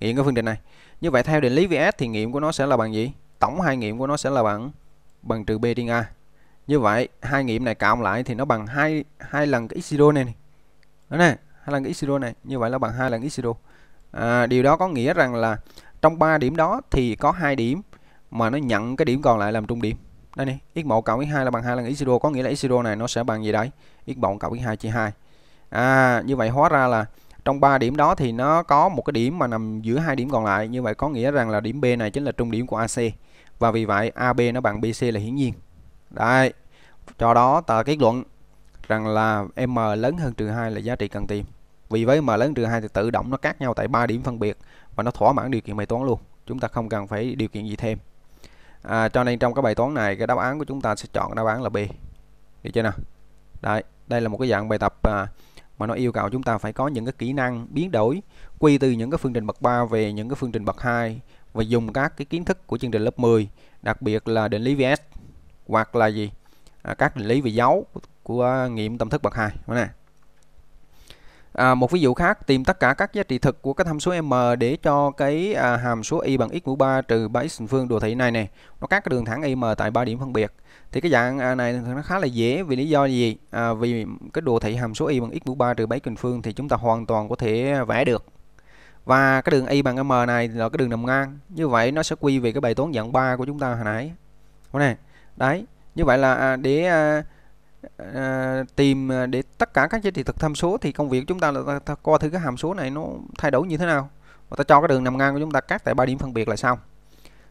nghiệm cái phương trình này như vậy theo định lý VS thì nghiệm của nó sẽ là bằng gì tổng hai nghiệm của nó sẽ là bằng bằng trừ b trên a như vậy hai nghiệm này cộng lại thì nó bằng hai hai lần cái x zero này, này đó nè hai lần cái x zero này như vậy là bằng hai lần x zero à, điều đó có nghĩa rằng là trong 3 điểm đó thì có hai điểm mà nó nhận cái điểm còn lại làm trung điểm đây này x1 cộng x2 là bằng hai lần x0 có nghĩa là x0 này nó sẽ bằng gì đấy x1 cộng x2 chia 2 à như vậy hóa ra là trong 3 điểm đó thì nó có một cái điểm mà nằm giữa hai điểm còn lại như vậy có nghĩa rằng là điểm B này chính là trung điểm của AC và vì vậy AB nó bằng BC là hiển nhiên đây cho đó ta kết luận rằng là M lớn hơn trừ 2 là giá trị cần tìm vì với M lớn trừ 2 thì tự động nó cắt nhau tại 3 điểm phân biệt và nó thỏa mãn điều kiện bài toán luôn chúng ta không cần phải điều kiện gì thêm à, cho nên trong cái bài toán này cái đáp án của chúng ta sẽ chọn đáp án là B được chưa nào Đây đây là một cái dạng bài tập à, mà nó yêu cầu chúng ta phải có những cái kỹ năng biến đổi quy từ những cái phương trình bậc 3 về những cái phương trình bậc 2 và dùng các cái kiến thức của chương trình lớp 10 đặc biệt là định lý VS hoặc là gì à, các định lý về dấu của, của nghiệm tâm thức bậc 2 nè À, một ví dụ khác, tìm tất cả các giá trị thực của các tham số m để cho cái à, hàm số y bằng x mũ 3 trừ 3 x phương đồ thị này này. Nó các cái đường thẳng y m tại ba điểm phân biệt. Thì cái dạng à, này nó khá là dễ vì lý do gì? À, vì cái đồ thị hàm số y bằng x mũ 3 trừ 7 bình phương thì chúng ta hoàn toàn có thể vẽ được. Và cái đường y bằng m này là cái đường nằm ngang. Như vậy nó sẽ quy về cái bài toán dạng 3 của chúng ta hồi nãy. này. Đấy, như vậy là à, để à, Ờ, tìm ờ, để tất cả các giá trị thực tham số thì công việc chúng ta là ta, ta coi thử cái hàm số này nó thay đổi như thế nào và ta cho cái đường nằm ngang của chúng ta cắt tại ba điểm phân biệt là xong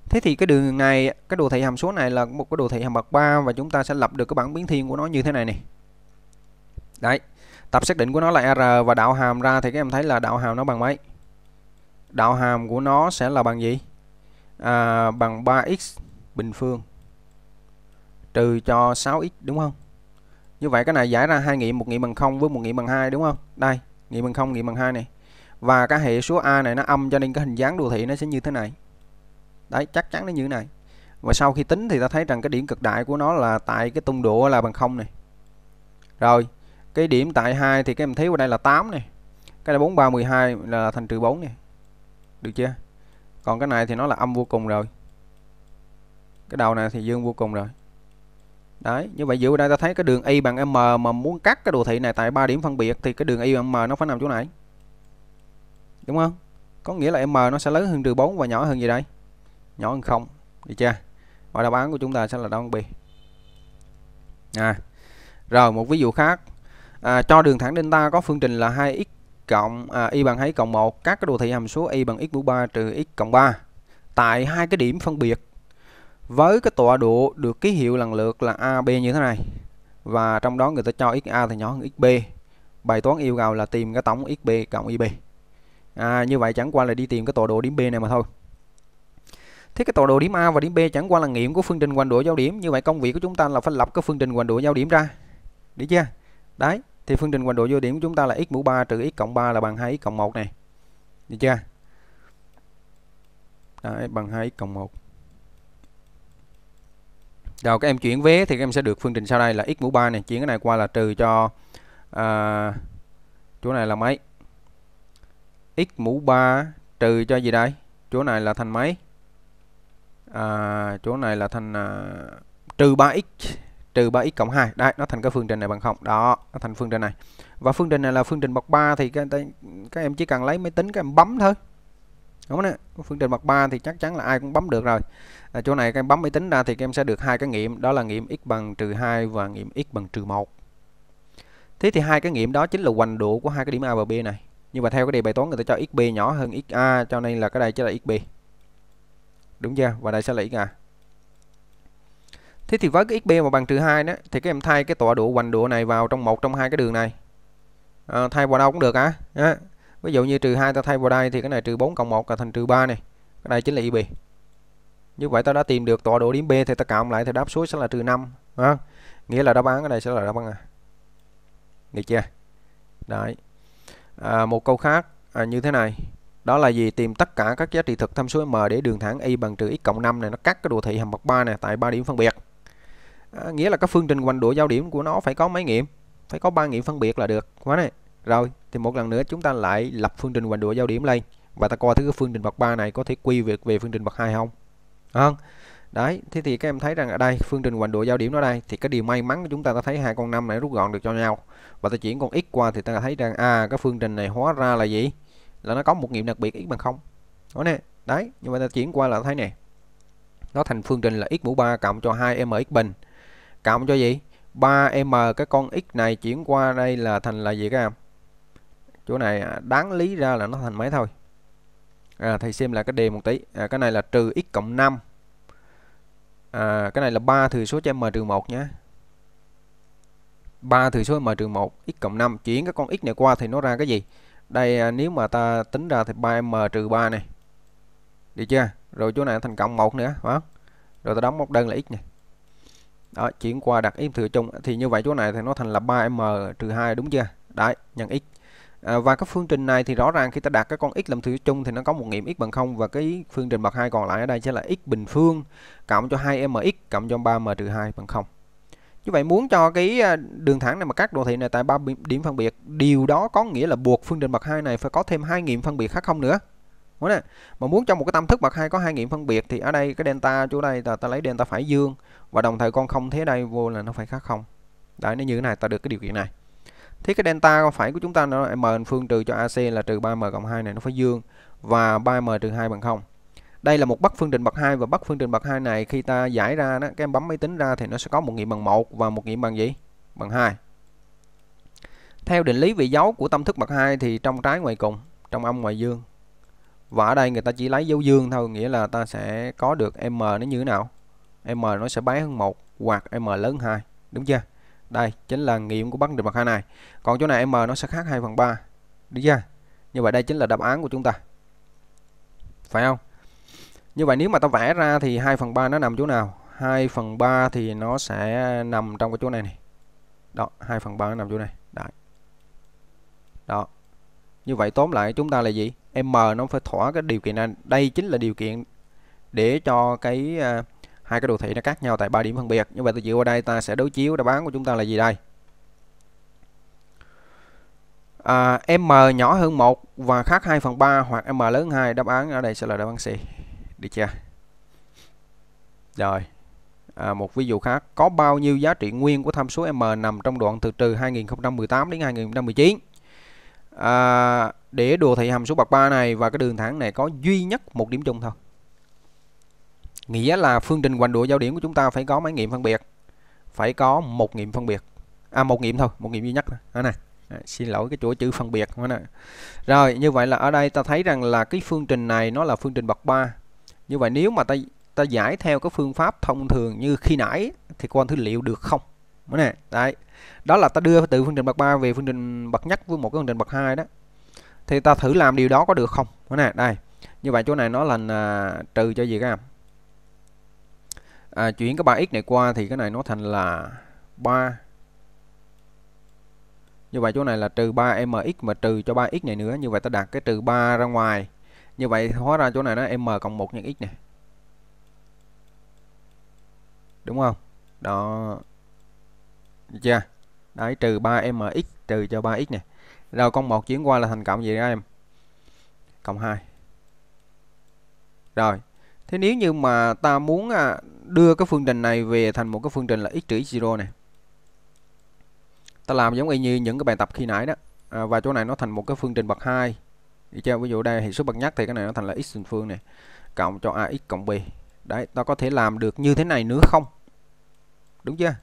thế thì cái đường này cái đồ thị hàm số này là một cái đồ thị hàm bậc 3 và chúng ta sẽ lập được cái bảng biến thiên của nó như thế này này đấy tập xác định của nó là r và đạo hàm ra thì các em thấy là đạo hàm nó bằng mấy đạo hàm của nó sẽ là bằng gì à, bằng 3x bình phương trừ cho 6x đúng không như vậy cái này giải ra hai nghiệm một nghiệm bằng không với một nghiệm bằng hai đúng không đây nghiệm bằng không nghiệm bằng hai này và cái hệ số a này nó âm cho nên cái hình dáng đồ thị nó sẽ như thế này đấy chắc chắn nó như thế này và sau khi tính thì ta thấy rằng cái điểm cực đại của nó là tại cái tung độ là bằng không này rồi cái điểm tại hai thì cái em thấy ở đây là 8 này cái là 43 12 là thành trừ 4 này được chưa còn cái này thì nó là âm vô cùng rồi cái đầu này thì dương vô cùng rồi Đấy, như vậy dựa vào đây ta thấy cái đường y bằng m mà muốn cắt cái đồ thị này tại ba điểm phân biệt thì cái đường y bằng m nó phải nằm chỗ này. Đúng không? Có nghĩa là m nó sẽ lớn hơn trừ 4 và nhỏ hơn gì đây? Nhỏ hơn không? được chưa? Và đáp án của chúng ta sẽ là đáp án B. À. Rồi, một ví dụ khác. À, cho đường thẳng delta có phương trình là 2x cộng à, y bằng 2 cộng 1, các cái đồ thị hàm số y bằng x mũ 3 trừ x cộng 3 tại hai cái điểm phân biệt với cái tọa độ được ký hiệu lần lượt là A, B như thế này và trong đó người ta cho XA thì nhỏ hơn XB bài toán yêu cầu là tìm cái tổng XB cộng IB à, như vậy chẳng qua là đi tìm cái tọa độ điểm B này mà thôi thế cái tọa độ điểm A và điểm B chẳng qua là nghiệm của phương trình hoành độ giao điểm như vậy công việc của chúng ta là phải lập cái phương trình hoành độ giao điểm ra được chưa đấy thì phương trình hoành độ giao điểm của chúng ta là x mũ 3 trừ x cộng 3 là bằng 2x cộng 1 này được chưa đấy bằng 2x cộng 1 rồi các em chuyển vé thì các em sẽ được phương trình sau đây là x mũ 3 này, chuyển cái này qua là trừ cho à, chỗ này là mấy? x mũ 3 trừ cho gì đây? Chỗ này là thành mấy? À, chỗ này là thành à, trừ 3x trừ 3x cộng 2. Đây, nó thành cái phương trình này bằng không. Đó, nó thành phương trình này. Và phương trình này là phương trình bậc 3 thì các, các em chỉ cần lấy máy tính các em bấm thôi đúng nè phương trình bậc 3 thì chắc chắn là ai cũng bấm được rồi à, chỗ này các em bấm máy tính ra thì các em sẽ được hai cái nghiệm đó là nghiệm x bằng trừ 2 và nghiệm x bằng trừ 1 thế thì hai cái nghiệm đó chính là hoành độ của hai cái điểm A và B này nhưng mà theo cái đề bài toán người ta cho xb nhỏ hơn xa cho nên là cái đây chính là xb đúng chưa và đây sẽ là xa thế thì với cái xb mà bằng trừ 2 đó thì các em thay cái tọa độ hoành độ này vào trong một trong hai cái đường này à, thay vào đâu cũng được á à. à ví dụ như trừ 2 ta thay vào đây thì cái này trừ 4 cộng 1 là thành trừ 3 này cái này chính là y bì như vậy ta đã tìm được tọa độ điểm B thì ta cộng lại thì đáp số sẽ là trừ 5 à, nghĩa là đáp án cái này sẽ là đáp án à. được chưa đấy à, một câu khác à, như thế này đó là gì tìm tất cả các giá trị thực tham số m để đường thẳng y bằng trừ x cộng 5 này nó cắt cái đồ thị hàm bậc 3 này tại ba điểm phân biệt à, nghĩa là các phương trình hoành độ giao điểm của nó phải có mấy nghiệm phải có ba nghiệm phân biệt là được quá này rồi, thì một lần nữa chúng ta lại lập phương trình hoành đũa giao điểm lên và ta coi thứ phương trình bậc 3 này có thể quy việc về phương trình bậc 2 không. Không. Đấy, thế thì các em thấy rằng ở đây phương trình hoành đũa giao điểm đó đây thì cái điều may mắn chúng ta ta thấy hai con năm này rút gọn được cho nhau và ta chuyển con x qua thì ta thấy rằng à cái phương trình này hóa ra là gì? Là nó có một nghiệm đặc biệt x bằng không Đó nè. Đấy, nhưng mà ta chuyển qua là thấy nè. Nó thành phương trình là x mũ 3 cộng cho 2 x bình cộng cho gì? 3m cái con x này chuyển qua đây là thành là gì các em? chỗ này à, đáng lý ra là nó thành mấy thôi à, thầy xem lại cái đề một tí à, cái này là trừ x cộng 5 à, cái này là 3 thừa số cho m trừ 1 nhé 3 thừa số m trừ 1 x cộng 5 chuyển các con x này qua thì nó ra cái gì đây à, nếu mà ta tính ra thì 3m trừ 3 này được chưa rồi chỗ này thành cộng 1 nữa không? rồi ta đóng một đơn là x này đó chuyển qua đặt x thừa chung thì như vậy chỗ này thì nó thành là 3m trừ 2 đúng chưa đấy nhân x À, và các phương trình này thì rõ ràng khi ta đặt cái con x làm thử chung thì nó có một nghiệm x bằng 0 và cái phương trình bậc hai còn lại ở đây sẽ là x bình phương cộng cho 2mx cộng cho 3m trừ 2 bằng 0. Như vậy muốn cho cái à, đường thẳng này mà các đồ thị này tại ba điểm phân biệt, điều đó có nghĩa là buộc phương trình bậc hai này phải có thêm hai nghiệm phân biệt khác không nữa. Đúng không? Mà muốn cho một cái tam thức bậc hai có hai nghiệm phân biệt thì ở đây cái delta chỗ đây ta, ta lấy delta phải dương và đồng thời con không thế đây vô là nó phải khác không. Đấy nó như thế này ta được cái điều kiện này. Thế cái delta phải của chúng ta là m phương trừ cho AC là trừ 3m cộng 2 này nó phải dương và 3m trừ 2 bằng 0. Đây là một bắc phương trình bậc 2 và bắc phương trình bậc 2 này khi ta giải ra đó, các em bấm máy tính ra thì nó sẽ có một nghiệm bằng 1 và một nghiệm bằng gì? Bằng 2. Theo định lý vị dấu của tâm thức bậc 2 thì trong trái ngoài cùng, trong âm ngoài dương. Và ở đây người ta chỉ lấy dấu dương thôi, nghĩa là ta sẽ có được m nó như thế nào? M nó sẽ bé hơn 1 hoặc m lớn hơn 2, đúng chưa? đây chính là nghiệm của bán định bậc hai này còn chỗ này m nó sẽ khác 2 phần 3 đi ra như vậy đây chính là đáp án của chúng ta phải không như vậy nếu mà ta vẽ ra thì 2 phần 3 nó nằm chỗ nào 2 phần 3 thì nó sẽ nằm trong cái chỗ này này đó 2 phần 3 nó nằm chỗ này Đấy. đó như vậy tóm lại chúng ta là gì M nó phải thỏa cái điều kiện này đây chính là điều kiện để cho cái uh, hai cái đồ thị nó khác nhau tại ba điểm phân biệt như vậy từ dựa vào đây ta sẽ đối chiếu đáp án của chúng ta là gì đây à, m nhỏ hơn 1 và khác 2 phần 3 hoặc m lớn 2 đáp án ở đây sẽ là đáp án C được chưa rồi à, một ví dụ khác có bao nhiêu giá trị nguyên của tham số m nằm trong đoạn từ trừ 2018 đến 2019 à, để đồ thị hàm số bậc 3 này và cái đường thẳng này có duy nhất một điểm chung thôi nghĩa là phương trình hoành độ giao điểm của chúng ta phải có mấy nghiệm phân biệt phải có một nghiệm phân biệt à một nghiệm thôi một nghiệm duy nhất đó này À, xin lỗi cái chỗ chữ phân biệt đó nè. Rồi như vậy là ở đây ta thấy rằng là cái phương trình này nó là phương trình bậc 3. Như vậy nếu mà ta ta giải theo cái phương pháp thông thường như khi nãy thì quan thứ liệu được không? Đó nè, đấy. Đó là ta đưa từ phương trình bậc 3 về phương trình bậc nhất với một cái phương trình bậc 2 đó. Thì ta thử làm điều đó có được không? Đó nè, đây. Như vậy chỗ này nó là uh, trừ cho gì các em? à, chuyển cái 3x này qua thì cái này nó thành là 3 như vậy chỗ này là trừ 3mx mà trừ cho 3x này nữa như vậy ta đặt cái trừ 3 ra ngoài như vậy hóa ra chỗ này nó m cộng 1 nhân x này đúng không đó Được chưa đấy trừ 3mx trừ cho 3x này rồi con 1 chuyển qua là thành cộng gì đó em cộng 2 rồi Thế nếu như mà ta muốn à, đưa cái phương trình này về thành một cái phương trình là x trừ x0 này. Ta làm giống y như những cái bài tập khi nãy đó. À, và chỗ này nó thành một cái phương trình bậc 2. Được chưa? Ví dụ đây hệ số bậc nhất thì cái này nó thành là x bình phương này cộng cho ax cộng b. Đấy, ta có thể làm được như thế này nữa không? Đúng chưa?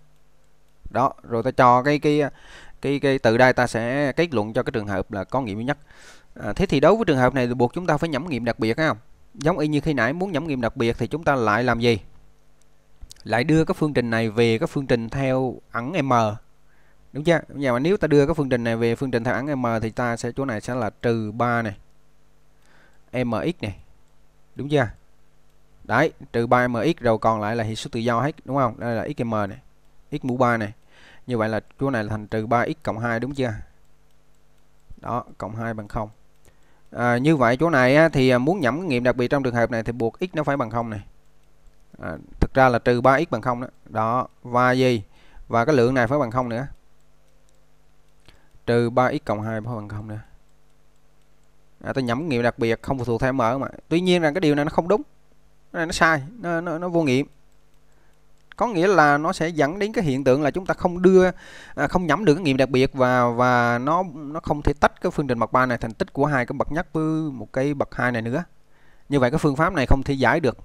Đó, rồi ta cho cái cái cái cái từ đây ta sẽ kết luận cho cái trường hợp là có nghiệm duy nhất. À, thế thì đối với trường hợp này thì buộc chúng ta phải nhẩm nghiệm đặc biệt phải không? Giống y như khi nãy muốn nhẩm nghiệm đặc biệt thì chúng ta lại làm gì? Lại đưa cái phương trình này về cái phương trình theo ẩn M. Đúng chưa? Và nếu ta đưa cái phương trình này về phương trình theo ẩn M thì ta sẽ chỗ này sẽ là trừ 3 này. MX này. Đúng chưa? Đấy, trừ 3 MX rồi còn lại là hệ số tự do hết đúng không? Đây là XM này. X mũ 3 này. Như vậy là chỗ này là thành trừ 3x cộng 2 đúng chưa? Đó, cộng 2 bằng 0 à, như vậy chỗ này á, thì à, muốn nhẩm nghiệm đặc biệt trong trường hợp này thì buộc x nó phải bằng không này à, thực ra là trừ 3x bằng không đó đó và gì và cái lượng này phải bằng không nữa trừ 3x cộng 2 phải bằng không nữa à, tôi nhẩm nghiệm đặc biệt không phụ thuộc theo mở mà tuy nhiên là cái điều này nó không đúng cái này nó sai nó, nó, nó vô nghiệm có nghĩa là nó sẽ dẫn đến cái hiện tượng là chúng ta không đưa à, không nhắm được cái nghiệm đặc biệt và và nó nó không thể tách cái phương trình bậc 3 này thành tích của hai cái bậc nhất với một cái bậc hai này nữa như vậy cái phương pháp này không thể giải được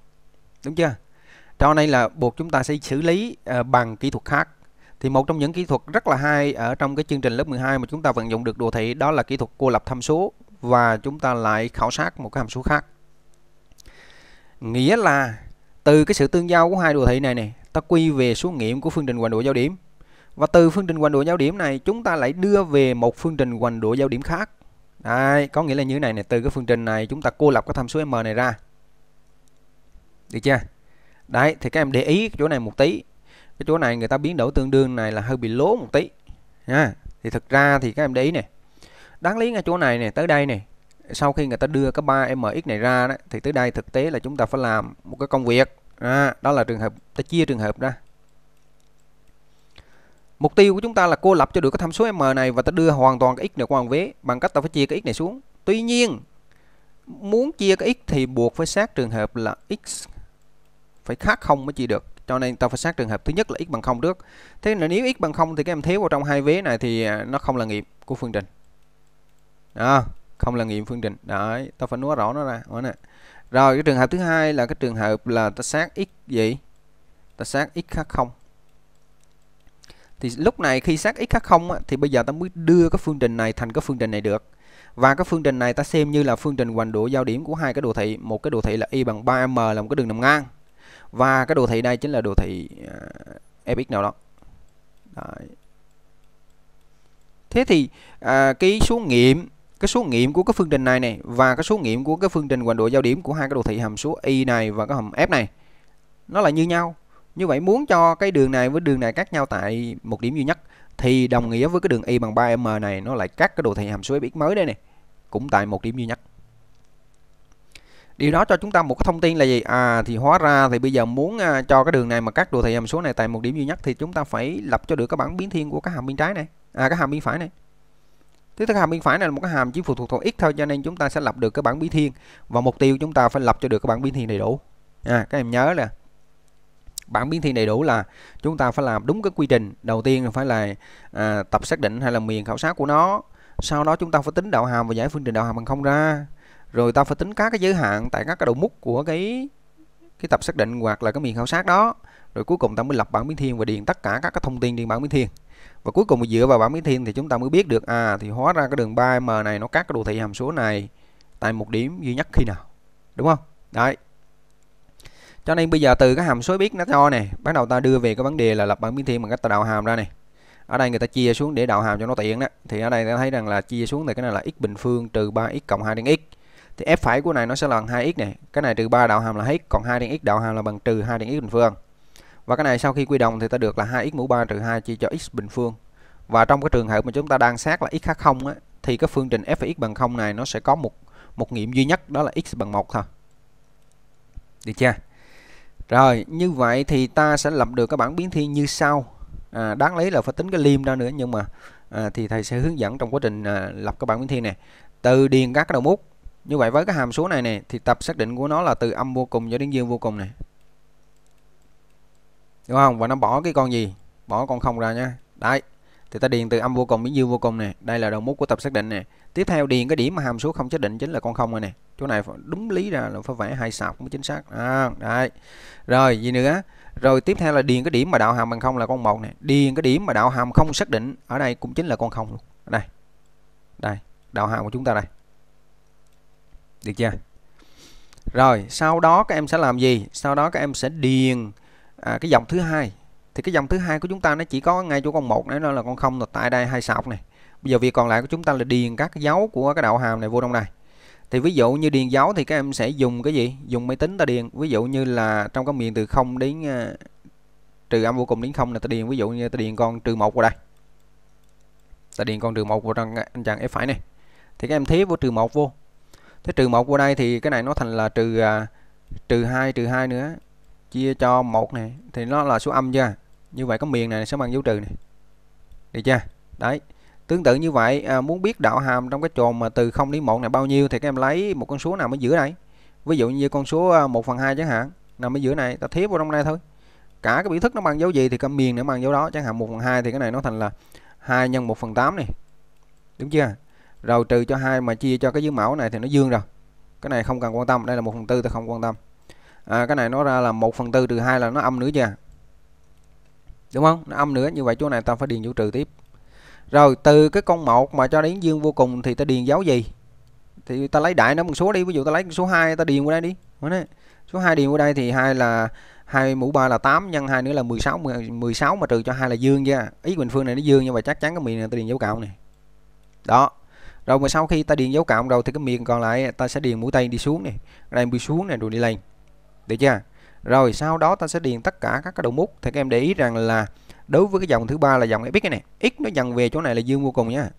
đúng chưa cho nên là buộc chúng ta sẽ xử lý à, bằng kỹ thuật khác thì một trong những kỹ thuật rất là hay ở trong cái chương trình lớp 12 mà chúng ta vận dụng được đồ thị đó là kỹ thuật cô lập tham số và chúng ta lại khảo sát một cái hàm số khác nghĩa là từ cái sự tương giao của hai đồ thị này này ta quy về số nghiệm của phương trình hoành độ giao điểm. Và từ phương trình hoành độ giao điểm này chúng ta lại đưa về một phương trình hoành độ giao điểm khác. Đấy, có nghĩa là như thế này này, từ cái phương trình này chúng ta cô lập cái tham số m này ra. Được chưa? Đấy, thì các em để ý chỗ này một tí. Cái chỗ này người ta biến đổi tương đương này là hơi bị lố một tí. Nha. Thì thực ra thì các em để ý này. Đáng lý ngay chỗ này này, tới đây này, sau khi người ta đưa cái 3 mx này ra đó, thì tới đây thực tế là chúng ta phải làm một cái công việc à, đó là trường hợp ta chia trường hợp ra mục tiêu của chúng ta là cô lập cho được cái tham số m này và ta đưa hoàn toàn cái x này qua hàng vế bằng cách ta phải chia cái x này xuống tuy nhiên muốn chia cái x thì buộc phải xác trường hợp là x phải khác không mới chia được cho nên ta phải xác trường hợp thứ nhất là x bằng không trước thế là nếu x bằng không thì các em thiếu vào trong hai vế này thì à, nó không là nghiệm của phương trình à, không là nghiệm phương trình đấy ta phải nói rõ nó ra đó nè rồi cái trường hợp thứ hai là cái trường hợp là ta xác x gì ta xác x khác không. thì lúc này khi xác x khác không thì bây giờ ta mới đưa cái phương trình này thành cái phương trình này được và cái phương trình này ta xem như là phương trình hoành độ giao điểm của hai cái đồ thị một cái đồ thị là y bằng 3m là một cái đường nằm ngang và cái đồ thị đây chính là đồ thị à, fx nào đó Đấy. thế thì à, cái số nghiệm cái số nghiệm của cái phương trình này này và cái số nghiệm của cái phương trình hoành độ giao điểm của hai cái đồ thị hàm số y này và cái hàm f này nó là như nhau như vậy muốn cho cái đường này với đường này cắt nhau tại một điểm duy nhất thì đồng nghĩa với cái đường y bằng 3m này nó lại cắt cái đồ thị hàm số fx mới đây này cũng tại một điểm duy nhất điều đó cho chúng ta một cái thông tin là gì à thì hóa ra thì bây giờ muốn à, cho cái đường này mà cắt đồ thị hàm số này tại một điểm duy nhất thì chúng ta phải lập cho được cái bảng biến thiên của cái hàm bên trái này à cái hàm bên phải này Thế thức hàm bên phải này là một cái hàm chỉ phụ thuộc vào ít thôi cho nên chúng ta sẽ lập được cái bảng biến thiên và mục tiêu chúng ta phải lập cho được cái bảng biến thiên đầy đủ. À các em nhớ nè. Bảng biến thiên đầy đủ là chúng ta phải làm đúng cái quy trình. Đầu tiên là phải là à, tập xác định hay là miền khảo sát của nó. Sau đó chúng ta phải tính đạo hàm và giải phương trình đạo hàm bằng không ra. Rồi ta phải tính các cái giới hạn tại các cái đầu mút của cái cái tập xác định hoặc là cái miền khảo sát đó. Rồi cuối cùng ta mới lập bảng biến thiên và điền tất cả các cái thông tin điền bảng biến thiên và cuối cùng dựa vào bảng biến thiên thì chúng ta mới biết được à thì hóa ra cái đường 3m này nó cắt cái đồ thị hàm số này tại một điểm duy nhất khi nào đúng không đấy cho nên bây giờ từ cái hàm số biết nó cho này bắt đầu ta đưa về cái vấn đề là lập bảng biến thiên bằng cách ta đạo hàm ra này ở đây người ta chia xuống để đạo hàm cho nó tiện đó thì ở đây ta thấy rằng là chia xuống thì cái này là x bình phương trừ 3x cộng 2 đến x thì f phải của này nó sẽ là 2x này cái này trừ 3 đạo hàm là hết còn 2 đến x đạo hàm là bằng trừ 2 đến x bình phương và cái này sau khi quy đồng thì ta được là 2x mũ 3 trừ 2 chia cho x bình phương. Và trong cái trường hợp mà chúng ta đang xác là x khác 0 á thì cái phương trình f x bằng 0 này nó sẽ có một một nghiệm duy nhất đó là x bằng 1 thôi. Được chưa? Rồi, như vậy thì ta sẽ lập được các bảng biến thiên như sau. À, đáng lấy là phải tính cái lim ra nữa nhưng mà à, thì thầy sẽ hướng dẫn trong quá trình à, lập cái bảng biến thiên này. Từ điền các đầu mút. Như vậy với cái hàm số này nè thì tập xác định của nó là từ âm vô cùng cho đến dương vô cùng này đúng không và nó bỏ cái con gì bỏ con không ra nhá đây thì ta điền từ âm vô cùng đến dương vô cùng nè đây là đầu mút của tập xác định nè tiếp theo điền cái điểm mà hàm số không xác định chính là con không rồi nè chỗ này đúng lý ra là phải vẽ hai sọc mới chính xác à, đấy rồi gì nữa rồi tiếp theo là điền cái điểm mà đạo hàm bằng không là con một nè điền cái điểm mà đạo hàm không xác định ở đây cũng chính là con không luôn đây đây đạo hàm của chúng ta đây được chưa rồi sau đó các em sẽ làm gì sau đó các em sẽ điền à, cái dòng thứ hai thì cái dòng thứ hai của chúng ta nó chỉ có ngay chỗ con một đấy, nó là con không là tại đây hai sọc này bây giờ việc còn lại của chúng ta là điền các dấu của cái đạo hàm này vô trong này thì ví dụ như điền dấu thì các em sẽ dùng cái gì dùng máy tính ta điền ví dụ như là trong cái miền từ 0 đến uh, trừ âm vô cùng đến không là ta điền ví dụ như ta điền con trừ một vào đây ta điền con trừ một vào trong anh chàng F phải này thì các em thế vô trừ một vô thế trừ một vô đây thì cái này nó thành là trừ uh, trừ hai trừ hai nữa chia cho một này thì nó là số âm chưa như vậy có miền này sẽ bằng dấu trừ này được chưa đấy tương tự như vậy à, muốn biết đạo hàm trong cái chòm mà từ 0 đến 1 này bao nhiêu thì các em lấy một con số nào ở giữa này ví dụ như con số 1 à, phần 2 chẳng hạn nằm ở giữa này ta thiếp vào trong đây thôi cả cái biểu thức nó bằng dấu gì thì cái miền nó bằng dấu đó chẳng hạn 1 phần 2 thì cái này nó thành là 2 nhân 1 phần 8 này đúng chưa rồi trừ cho hai mà chia cho cái dưới mẫu này thì nó dương rồi cái này không cần quan tâm đây là 1 phần 4 ta không quan tâm à, cái này nó ra là 1 phần tư trừ hai là nó âm nữa chưa đúng không nó âm nữa như vậy chỗ này ta phải điền vô trừ tiếp rồi từ cái con một mà cho đến dương vô cùng thì ta điền dấu gì thì ta lấy đại nó một số đi ví dụ ta lấy số 2 ta điền qua đây đi số 2 điền qua đây thì hai là hai mũ 3 là 8 nhân hai nữa là 16 16 mà trừ cho hai là dương nha ý bình phương này nó dương nhưng mà chắc chắn cái miền ta điền dấu cộng này đó rồi mà sau khi ta điền dấu cộng rồi thì cái miền còn lại ta sẽ điền mũi tay đi xuống này đây đi xuống này rồi đi lên được chưa rồi sau đó ta sẽ điền tất cả các cái đầu mút thì các em để ý rằng là đối với cái dòng thứ ba là dòng fx này x nó dần về chỗ này là dương vô cùng nhá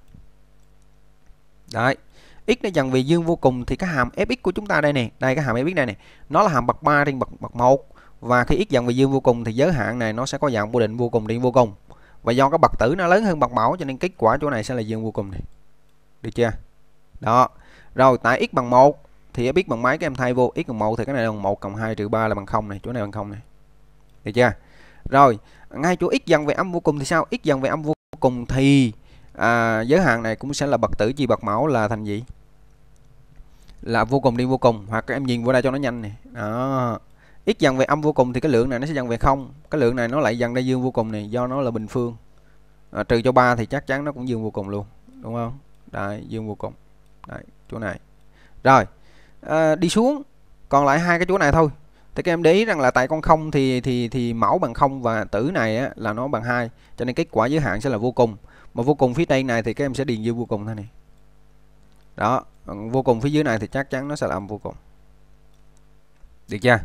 đấy x nó dần về dương vô cùng thì cái hàm fx của chúng ta đây nè đây cái hàm fx này nè nó là hàm bậc 3 trên bậc bậc 1 và khi x dần về dương vô cùng thì giới hạn này nó sẽ có dạng vô định vô cùng điện vô cùng và do cái bậc tử nó lớn hơn bậc mẫu cho nên kết quả chỗ này sẽ là dương vô cùng này được chưa đó rồi tại x bằng 1 thì biết bằng máy các em thay vô x bằng 1 thì cái này bằng 1 cộng 2 trừ 3 là bằng 0 này, chỗ này bằng 0 này. Được chưa? Rồi, ngay chỗ x dần về âm vô cùng thì sao? x dần về âm vô cùng thì à, giới hạn này cũng sẽ là bậc tử chi bậc mẫu là thành gì? Là vô cùng đi vô cùng hoặc các em nhìn vô đây cho nó nhanh này. Đó. x dần về âm vô cùng thì cái lượng này nó sẽ dần về không Cái lượng này nó lại dần ra dương vô cùng này do nó là bình phương. À, trừ cho 3 thì chắc chắn nó cũng dương vô cùng luôn, đúng không? Đấy, dương vô cùng. Đấy, chỗ này. Rồi, Ờ, đi xuống còn lại hai cái chỗ này thôi thì các em để ý rằng là tại con không thì thì thì mẫu bằng không và tử này á, là nó bằng hai cho nên kết quả giới hạn sẽ là vô cùng mà vô cùng phía tây này thì các em sẽ điền vô vô cùng thôi này đó vô cùng phía dưới này thì chắc chắn nó sẽ là âm vô cùng được chưa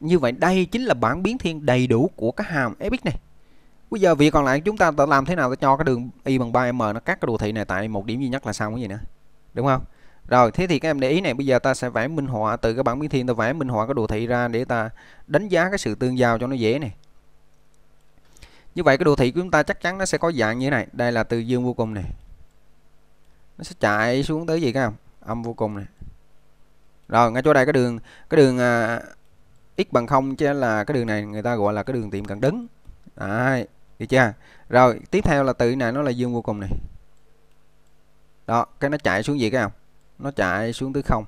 như vậy đây chính là bản biến thiên đầy đủ của các hàm fx này bây giờ việc còn lại chúng ta làm thế nào để cho cái đường y bằng 3m nó cắt cái đồ thị này tại một điểm duy nhất là sao cái gì nữa đúng không rồi, thế thì các em để ý này, bây giờ ta sẽ vẽ minh họa từ cái bảng biến thiên ta vẽ minh họa cái đồ thị ra để ta đánh giá cái sự tương giao cho nó dễ này. Như vậy cái đồ thị của chúng ta chắc chắn nó sẽ có dạng như thế này, đây là từ dương vô cùng này. Nó sẽ chạy xuống tới gì các em? Âm vô cùng này. Rồi, ngay chỗ đây cái đường cái đường à, x bằng không chứ là cái đường này người ta gọi là cái đường tiệm cận đứng. Đấy, được chưa? Rồi, tiếp theo là từ này nó là dương vô cùng này. Đó, cái nó chạy xuống gì các em? nó chạy xuống tới không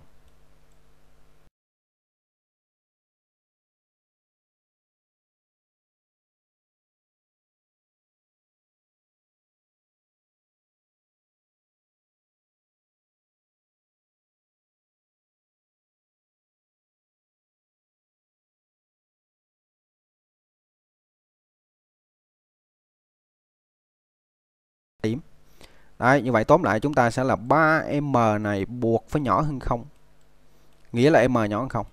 Đấy, như vậy tóm lại chúng ta sẽ là 3m này buộc phải nhỏ hơn không Nghĩa là m nhỏ hơn không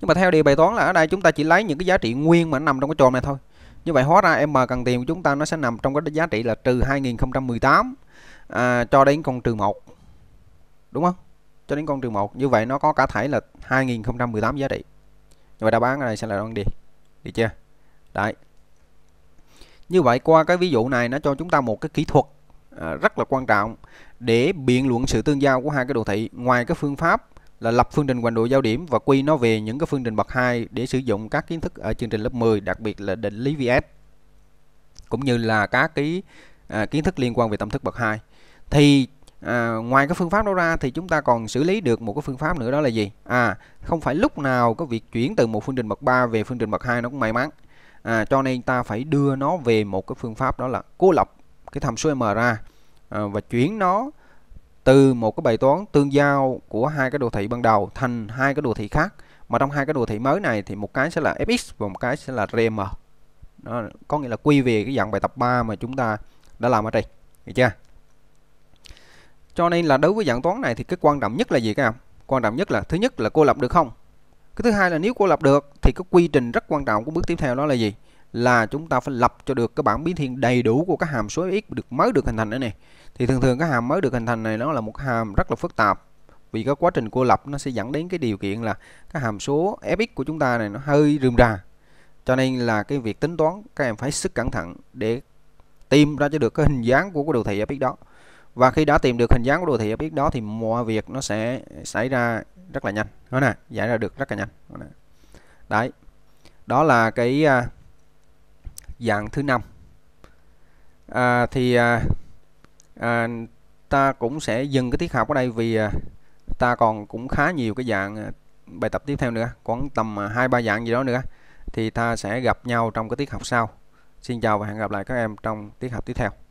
Nhưng mà theo đề bài toán là ở đây chúng ta chỉ lấy những cái giá trị nguyên mà nó nằm trong cái tròn này thôi Như vậy hóa ra m cần tiền của chúng ta nó sẽ nằm trong cái giá trị là trừ 2018 à, cho đến con trừ 1 Đúng không? Cho đến con trừ 1 Như vậy nó có cả thể là 2018 giá trị Như vậy đáp án ở đây sẽ là đoán đi Được chưa? Đấy như vậy qua cái ví dụ này nó cho chúng ta một cái kỹ thuật à, rất là quan trọng để biện luận sự tương giao của hai cái đồ thị ngoài cái phương pháp là lập phương trình hoành độ giao điểm và quy nó về những cái phương trình bậc 2 để sử dụng các kiến thức ở chương trình lớp 10 đặc biệt là định lý VS cũng như là các cái à, kiến thức liên quan về tâm thức bậc 2 thì à, ngoài cái phương pháp đó ra thì chúng ta còn xử lý được một cái phương pháp nữa đó là gì à không phải lúc nào có việc chuyển từ một phương trình bậc 3 về phương trình bậc 2 nó cũng may mắn à, cho nên ta phải đưa nó về một cái phương pháp đó là cô lập cái tham số m ra à, và chuyển nó từ một cái bài toán tương giao của hai cái đồ thị ban đầu thành hai cái đồ thị khác mà trong hai cái đồ thị mới này thì một cái sẽ là fx và một cái sẽ là rm đó, có nghĩa là quy về cái dạng bài tập 3 mà chúng ta đã làm ở đây được chưa cho nên là đối với dạng toán này thì cái quan trọng nhất là gì các em quan trọng nhất là thứ nhất là cô lập được không cái thứ hai là nếu cô lập được thì cái quy trình rất quan trọng của bước tiếp theo đó là gì là chúng ta phải lập cho được cái bảng biến thiên đầy đủ của các hàm số x được mới được hình thành nữa này thì thường thường các hàm mới được hình thành này nó là một hàm rất là phức tạp vì cái quá trình cô lập nó sẽ dẫn đến cái điều kiện là cái hàm số fx của chúng ta này nó hơi rườm rà cho nên là cái việc tính toán các em phải sức cẩn thận để tìm ra cho được cái hình dáng của cái đồ thị fx đó và khi đã tìm được hình dáng của đồ thị ở biết đó thì mọi việc nó sẽ xảy ra rất là nhanh đó nè giải ra được rất là nhanh đó nè. đấy đó là cái à, dạng thứ năm à, thì à, à, ta cũng sẽ dừng cái tiết học ở đây vì à, ta còn cũng khá nhiều cái dạng à, bài tập tiếp theo nữa còn tầm à, hai ba dạng gì đó nữa thì ta sẽ gặp nhau trong cái tiết học sau xin chào và hẹn gặp lại các em trong tiết học tiếp theo